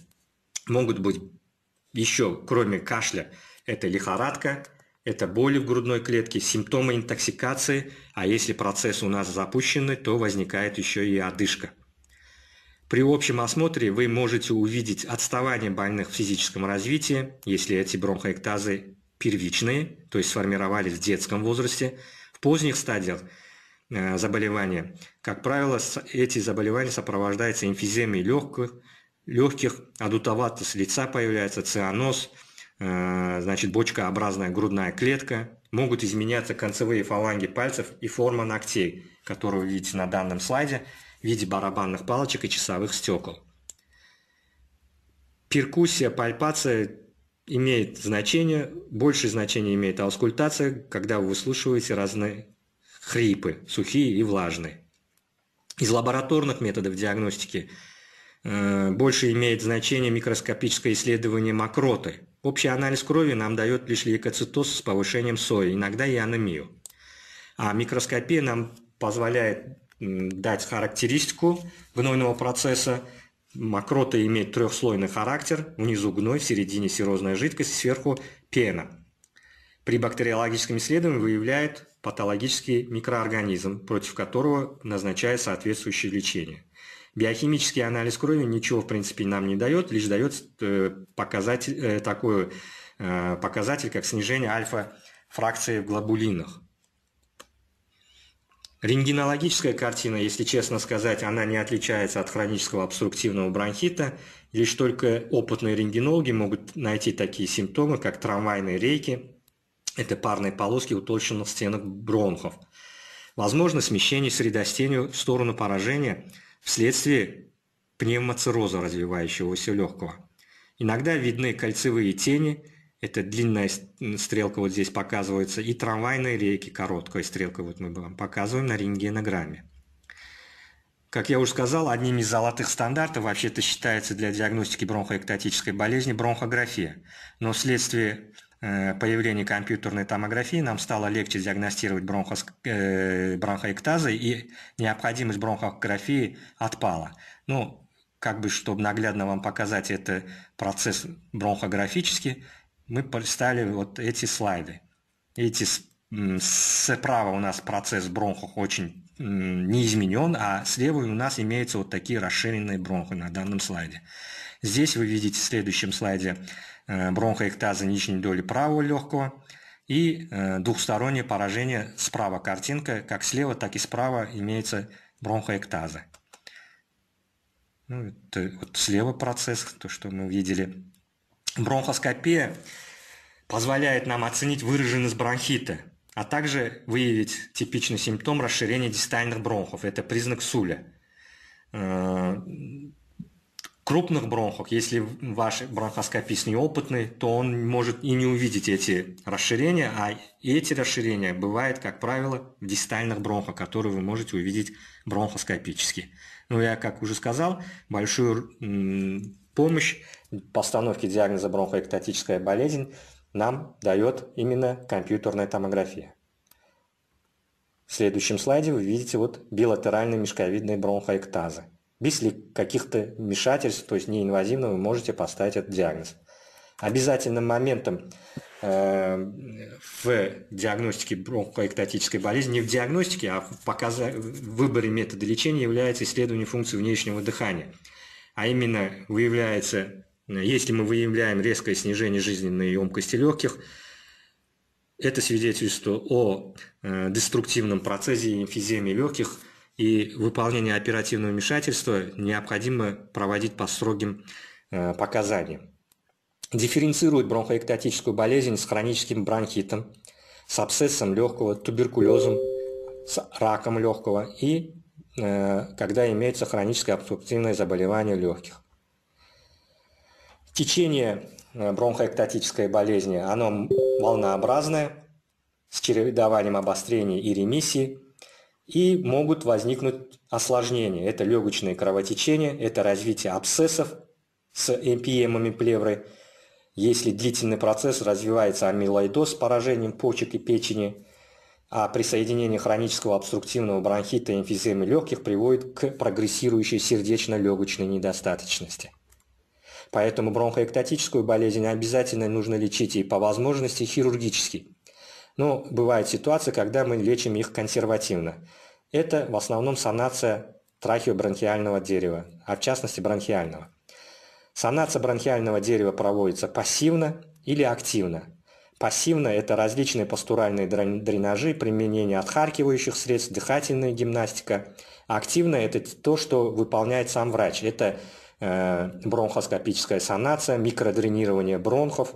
могут быть еще, кроме кашля, это лихорадка, это боли в грудной клетке, симптомы интоксикации, а если процесс у нас запущенный, то возникает еще и одышка. При общем осмотре вы можете увидеть отставание больных в физическом развитии, если эти бронхоэктазы первичные – то есть сформировались в детском возрасте, в поздних стадиях э, заболевания. Как правило, эти заболевания сопровождаются эмфиземией легких, легких адутоватость лица появляется, цианоз, э, значит, бочкообразная грудная клетка, могут изменяться концевые фаланги пальцев и форма ногтей, которую вы видите на данном слайде, в виде барабанных палочек и часовых стекол. Перкуссия, пальпация имеет значение, большее значение имеет аускультация, когда вы выслушиваете разные хрипы, сухие и влажные. Из лабораторных методов диагностики э, больше имеет значение микроскопическое исследование мокроты. Общий анализ крови нам дает лишь лейкоцитоз с повышением сои, иногда и анемию. А микроскопия нам позволяет дать характеристику гнойного процесса – Мокрота имеет трехслойный характер, внизу гной, в середине серозная жидкость, сверху пена. При бактериологическом исследовании выявляет патологический микроорганизм, против которого назначает соответствующее лечение. Биохимический анализ крови ничего, в принципе, нам не дает, лишь дает э, показатель, э, такой э, показатель, как снижение альфа-фракции в глобулинах. Рентгенологическая картина, если честно сказать, она не отличается от хронического обструктивного бронхита. Лишь только опытные рентгенологи могут найти такие симптомы, как трамвайные рейки, это парные полоски утолщенных стенок бронхов. Возможно, смещение средостения в сторону поражения вследствие пневмоцирроза развивающегося легкого. Иногда видны кольцевые тени, это длинная стрелка вот здесь показывается, и трамвайные рейки короткая стрелка вот мы вам показываем на рентгенограмме. Как я уже сказал, одним из золотых стандартов вообще-то считается для диагностики бронхоэктатической болезни бронхография. Но вследствие э, появления компьютерной томографии нам стало легче диагностировать бронхос... Э, бронхоэктазы, и необходимость бронхографии отпала. Ну, как бы, чтобы наглядно вам показать, это процесс бронхографический – мы представили вот эти слайды. Эти справа у нас процесс бронхов очень не изменен, а слева у нас имеются вот такие расширенные бронхи на данном слайде. Здесь вы видите в следующем слайде э, бронхоэктаза нижней доли правого легкого и э, двухстороннее поражение справа картинка, как слева, так и справа имеется бронхоэктаза. Ну, это вот слева процесс, то, что мы видели. Бронхоскопия позволяет нам оценить выраженность бронхита, а также выявить типичный симптом расширения дистальных бронхов. Это признак суля. Э, крупных бронхов, если ваш бронхоскопист неопытный, то он может и не увидеть эти расширения, а эти расширения бывают, как правило, в дистальных бронхах, которые вы можете увидеть бронхоскопически. Но ну, я, как уже сказал, большую помощь в постановке диагноза бронхоэктатическая болезнь нам дает именно компьютерная томография. В следующем слайде вы видите вот билатеральные мешковидные бронхоэктазы. Без ли каких-то вмешательств, то есть неинвазивно, вы можете поставить этот диагноз. Обязательным моментом э, в диагностике бронхоэктатической болезни, не в диагностике, а в, показа... в выборе метода лечения является исследование функции внешнего дыхания. А именно выявляется если мы выявляем резкое снижение жизненной емкости легких, это свидетельство о э, деструктивном процессе эмфиземии легких и выполнение оперативного вмешательства необходимо проводить по строгим э, показаниям. Дифференцирует бронхоэктатическую болезнь с хроническим бронхитом, с абсцессом легкого, туберкулезом, с раком легкого и э, когда имеется хроническое обструктивное заболевание легких. Течение э, бронхоэктатической болезни, оно волнообразное, с чередованием обострений и ремиссий, и могут возникнуть осложнения. Это легочные кровотечения, это развитие абсцессов с эмпиемами плевры, если длительный процесс развивается амилоидоз с поражением почек и печени, а при соединении хронического обструктивного бронхита и эмфиземы легких приводит к прогрессирующей сердечно-легочной недостаточности – Поэтому бронхоэктатическую болезнь обязательно нужно лечить и по возможности хирургически. Но бывают ситуации, когда мы лечим их консервативно. Это в основном санация трахеобронхиального дерева, а в частности бронхиального. Санация бронхиального дерева проводится пассивно или активно. Пассивно – это различные постуральные дренажи, применение отхаркивающих средств, дыхательная гимнастика. Активно – это то, что выполняет сам врач. Это Э, бронхоскопическая санация, микродренирование бронхов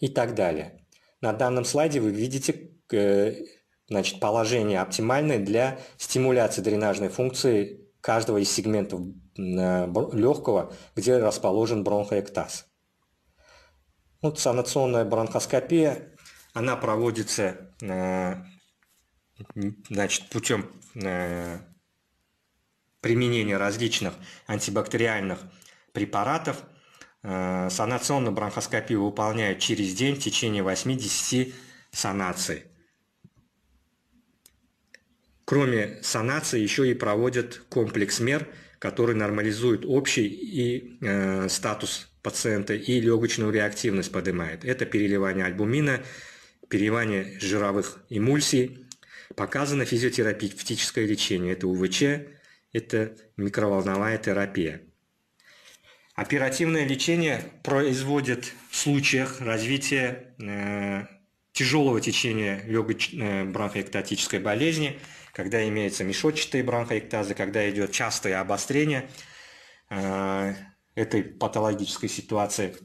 и так далее. На данном слайде вы видите э, значит, положение оптимальное для стимуляции дренажной функции каждого из сегментов э, легкого, где расположен бронхоэктаз. Вот санационная бронхоскопия, она проводится значит, путем применения различных антибактериальных препаратов э, санационную бронхоскопию выполняют через день в течение 80 санаций. Кроме санации еще и проводят комплекс мер, который нормализует общий и э, статус пациента и легочную реактивность поднимает. Это переливание альбумина, переливание жировых эмульсий. Показано физиотерапевтическое лечение. Это УВЧ, это микроволновая терапия. Оперативное лечение производит в случаях развития э, тяжелого течения легочно-бронхоэктатической э, болезни, когда имеются мешочатые бронхоэктазы, когда идет частое обострение э, этой патологической ситуации.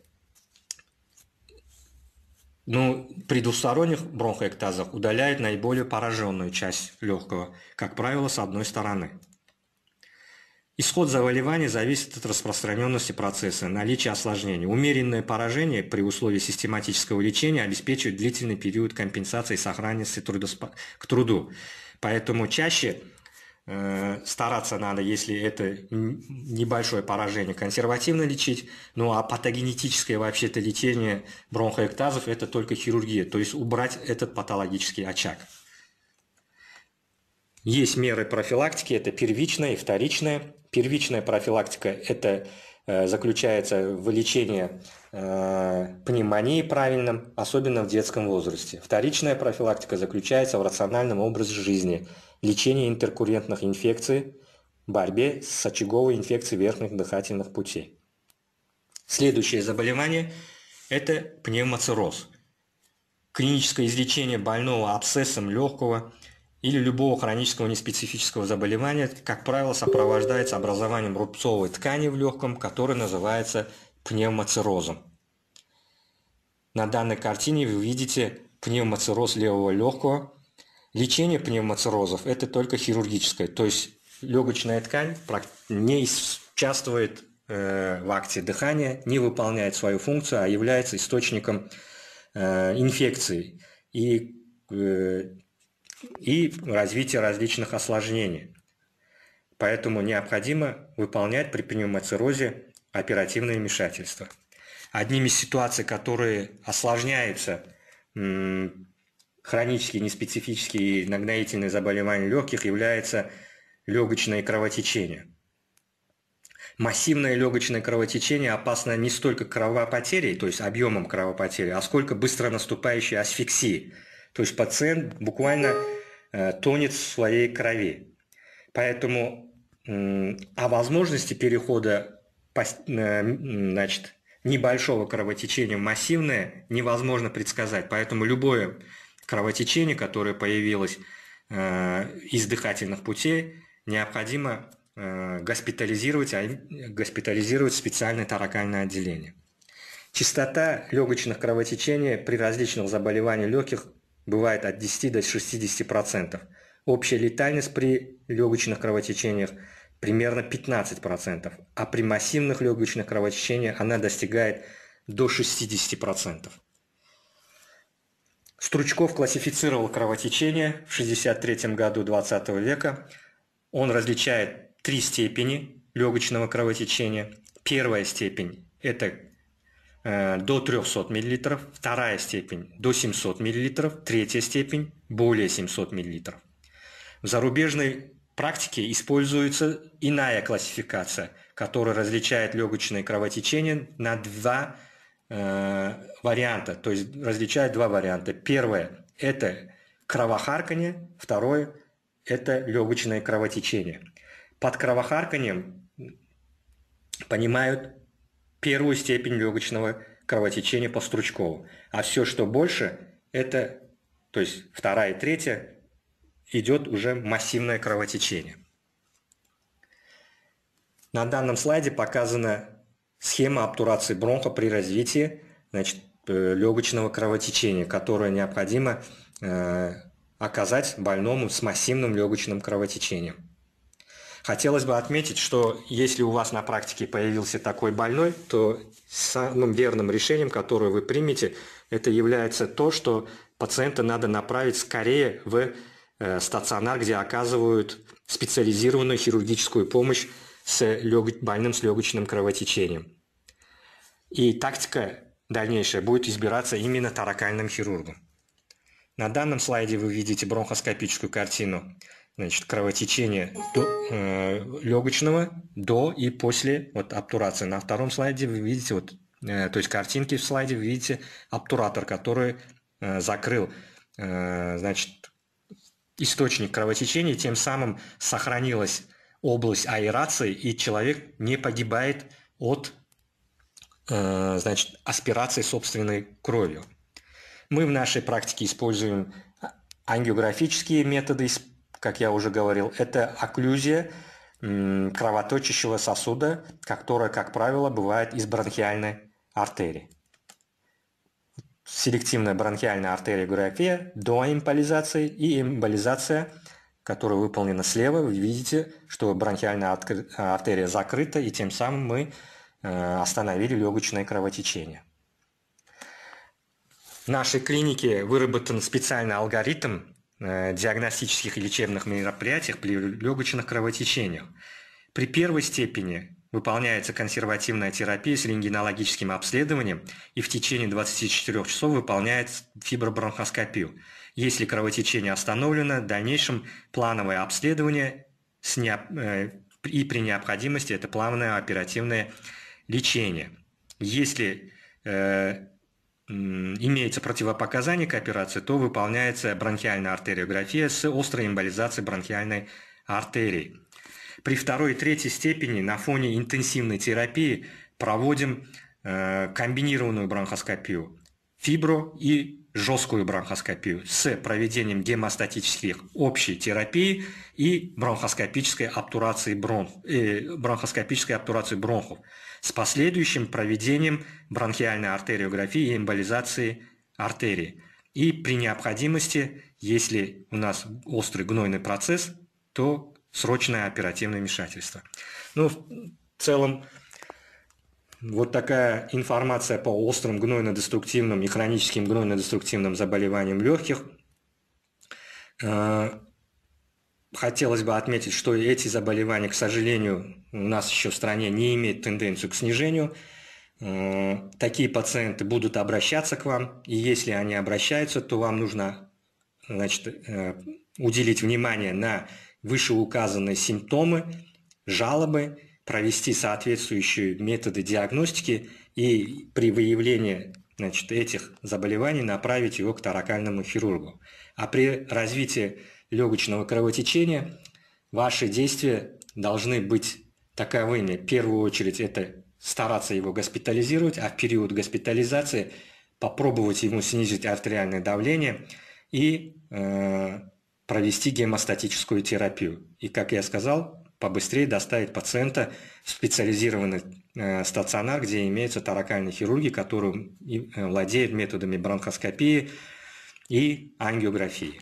Ну, при двусторонних бронхоэктазах удаляют наиболее пораженную часть легкого, как правило, с одной стороны. Исход заболевания зависит от распространенности процесса, наличия осложнений. Умеренное поражение при условии систематического лечения обеспечивает длительный период компенсации и сохранности трудоспо... к труду. Поэтому чаще э, стараться надо, если это небольшое поражение, консервативно лечить. Ну а патогенетическое вообще-то лечение бронхоэктазов – это только хирургия, то есть убрать этот патологический очаг. Есть меры профилактики, это первичная и вторичная. Первичная профилактика – это э, заключается в лечении э, пневмонии правильном, особенно в детском возрасте. Вторичная профилактика заключается в рациональном образе жизни, лечении интеркурентных инфекций, борьбе с очаговой инфекцией верхних дыхательных путей. Следующее заболевание – это пневмоцирроз. Клиническое излечение больного абсцессом легкого – или любого хронического неспецифического заболевания, как правило, сопровождается образованием рубцовой ткани в легком, который называется пневмоциррозом. На данной картине вы видите пневмоцирроз левого легкого. Лечение пневмоциррозов – это только хирургическое, то есть легочная ткань не участвует э, в акте дыхания, не выполняет свою функцию, а является источником э, инфекции. И э, и развитие различных осложнений. Поэтому необходимо выполнять при пневмоциррозе оперативные вмешательства. Одними из ситуаций, которые осложняются хронические, неспецифические нагноительные заболевания легких, является легочное кровотечение. Массивное легочное кровотечение опасно не столько кровопотерей, то есть объемом кровопотери, а сколько быстро наступающей асфиксии – то есть пациент буквально э, тонет в своей крови. Поэтому о а возможности перехода э, значит, небольшого кровотечения в массивное невозможно предсказать. Поэтому любое кровотечение, которое появилось э, из дыхательных путей, необходимо госпитализировать, а, госпитализировать в специальное таракальное отделение. Частота легочных кровотечений при различных заболеваниях легких бывает от 10 до 60%. Общая летальность при легочных кровотечениях примерно 15%, а при массивных легочных кровотечениях она достигает до 60%. Стручков классифицировал кровотечение в 1963 году 20 века. Он различает три степени легочного кровотечения. Первая степень – это Э, до 300 мл, вторая степень до 700 мл, третья степень более 700 мл. В зарубежной практике используется иная классификация, которая различает легочное кровотечение на два э, варианта, то есть различает два варианта. Первое – это кровохарканье, второе – это легочное кровотечение. Под кровохарканием понимают первую степень легочного кровотечения по Стручкову. А все, что больше, это, то есть вторая и третья, идет уже массивное кровотечение. На данном слайде показана схема обтурации бронха при развитии значит, э, легочного кровотечения, которое необходимо э, оказать больному с массивным легочным кровотечением. Хотелось бы отметить, что если у вас на практике появился такой больной, то самым верным решением, которое вы примете, это является то, что пациента надо направить скорее в э, стационар, где оказывают специализированную хирургическую помощь с лег... больным с легочным кровотечением. И тактика дальнейшая будет избираться именно таракальным хирургом. На данном слайде вы видите бронхоскопическую картину – значит, кровотечение до, э, легочного до и после вот, обтурации. На втором слайде вы видите, вот, э, то есть картинки в слайде, вы видите обтуратор, который э, закрыл э, значит, источник кровотечения, тем самым сохранилась область аэрации, и человек не погибает от э, значит, аспирации собственной кровью. Мы в нашей практике используем ангиографические методы как я уже говорил, это окклюзия кровоточащего сосуда, которая, как правило, бывает из бронхиальной артерии. Селективная бронхиальная артериография до эмболизации и эмболизация, которая выполнена слева, вы видите, что бронхиальная артерия закрыта, и тем самым мы э, остановили легочное кровотечение. В нашей клинике выработан специальный алгоритм Э, диагностических и лечебных мероприятиях при легочных кровотечениях. При первой степени выполняется консервативная терапия с рентгенологическим обследованием и в течение 24 часов выполняется фибробронхоскопию. Если кровотечение остановлено, в дальнейшем плановое обследование с не... Э, и при необходимости это плавное оперативное лечение. Если э, имеется противопоказание к операции, то выполняется бронхиальная артериография с острой эмболизацией бронхиальной артерии. При второй и третьей степени на фоне интенсивной терапии проводим э, комбинированную бронхоскопию, фибро и жесткую бронхоскопию с проведением гемостатических общей терапии и бронхоскопической обтурации бронх, э, бронхоскопической обтурации бронхов с последующим проведением бронхиальной артериографии и эмболизации артерии. И при необходимости, если у нас острый гнойный процесс, то срочное оперативное вмешательство. Ну, в целом, вот такая информация по острым гнойно-деструктивным и хроническим гнойно-деструктивным заболеваниям легких э, – Хотелось бы отметить, что эти заболевания, к сожалению, у нас еще в стране не имеют тенденцию к снижению. Э, такие пациенты будут обращаться к вам, и если они обращаются, то вам нужно значит, э, уделить внимание на вышеуказанные симптомы, жалобы, провести соответствующие методы диагностики и при выявлении значит, этих заболеваний направить его к таракальному хирургу. А при развитии легочного кровотечения, ваши действия должны быть таковыми. В первую очередь это стараться его госпитализировать, а в период госпитализации попробовать ему снизить артериальное давление и э, провести гемостатическую терапию. И, как я сказал, побыстрее доставить пациента в специализированный э, стационар, где имеются таракальные хирурги, которые э, владеют методами бронхоскопии и ангиографии.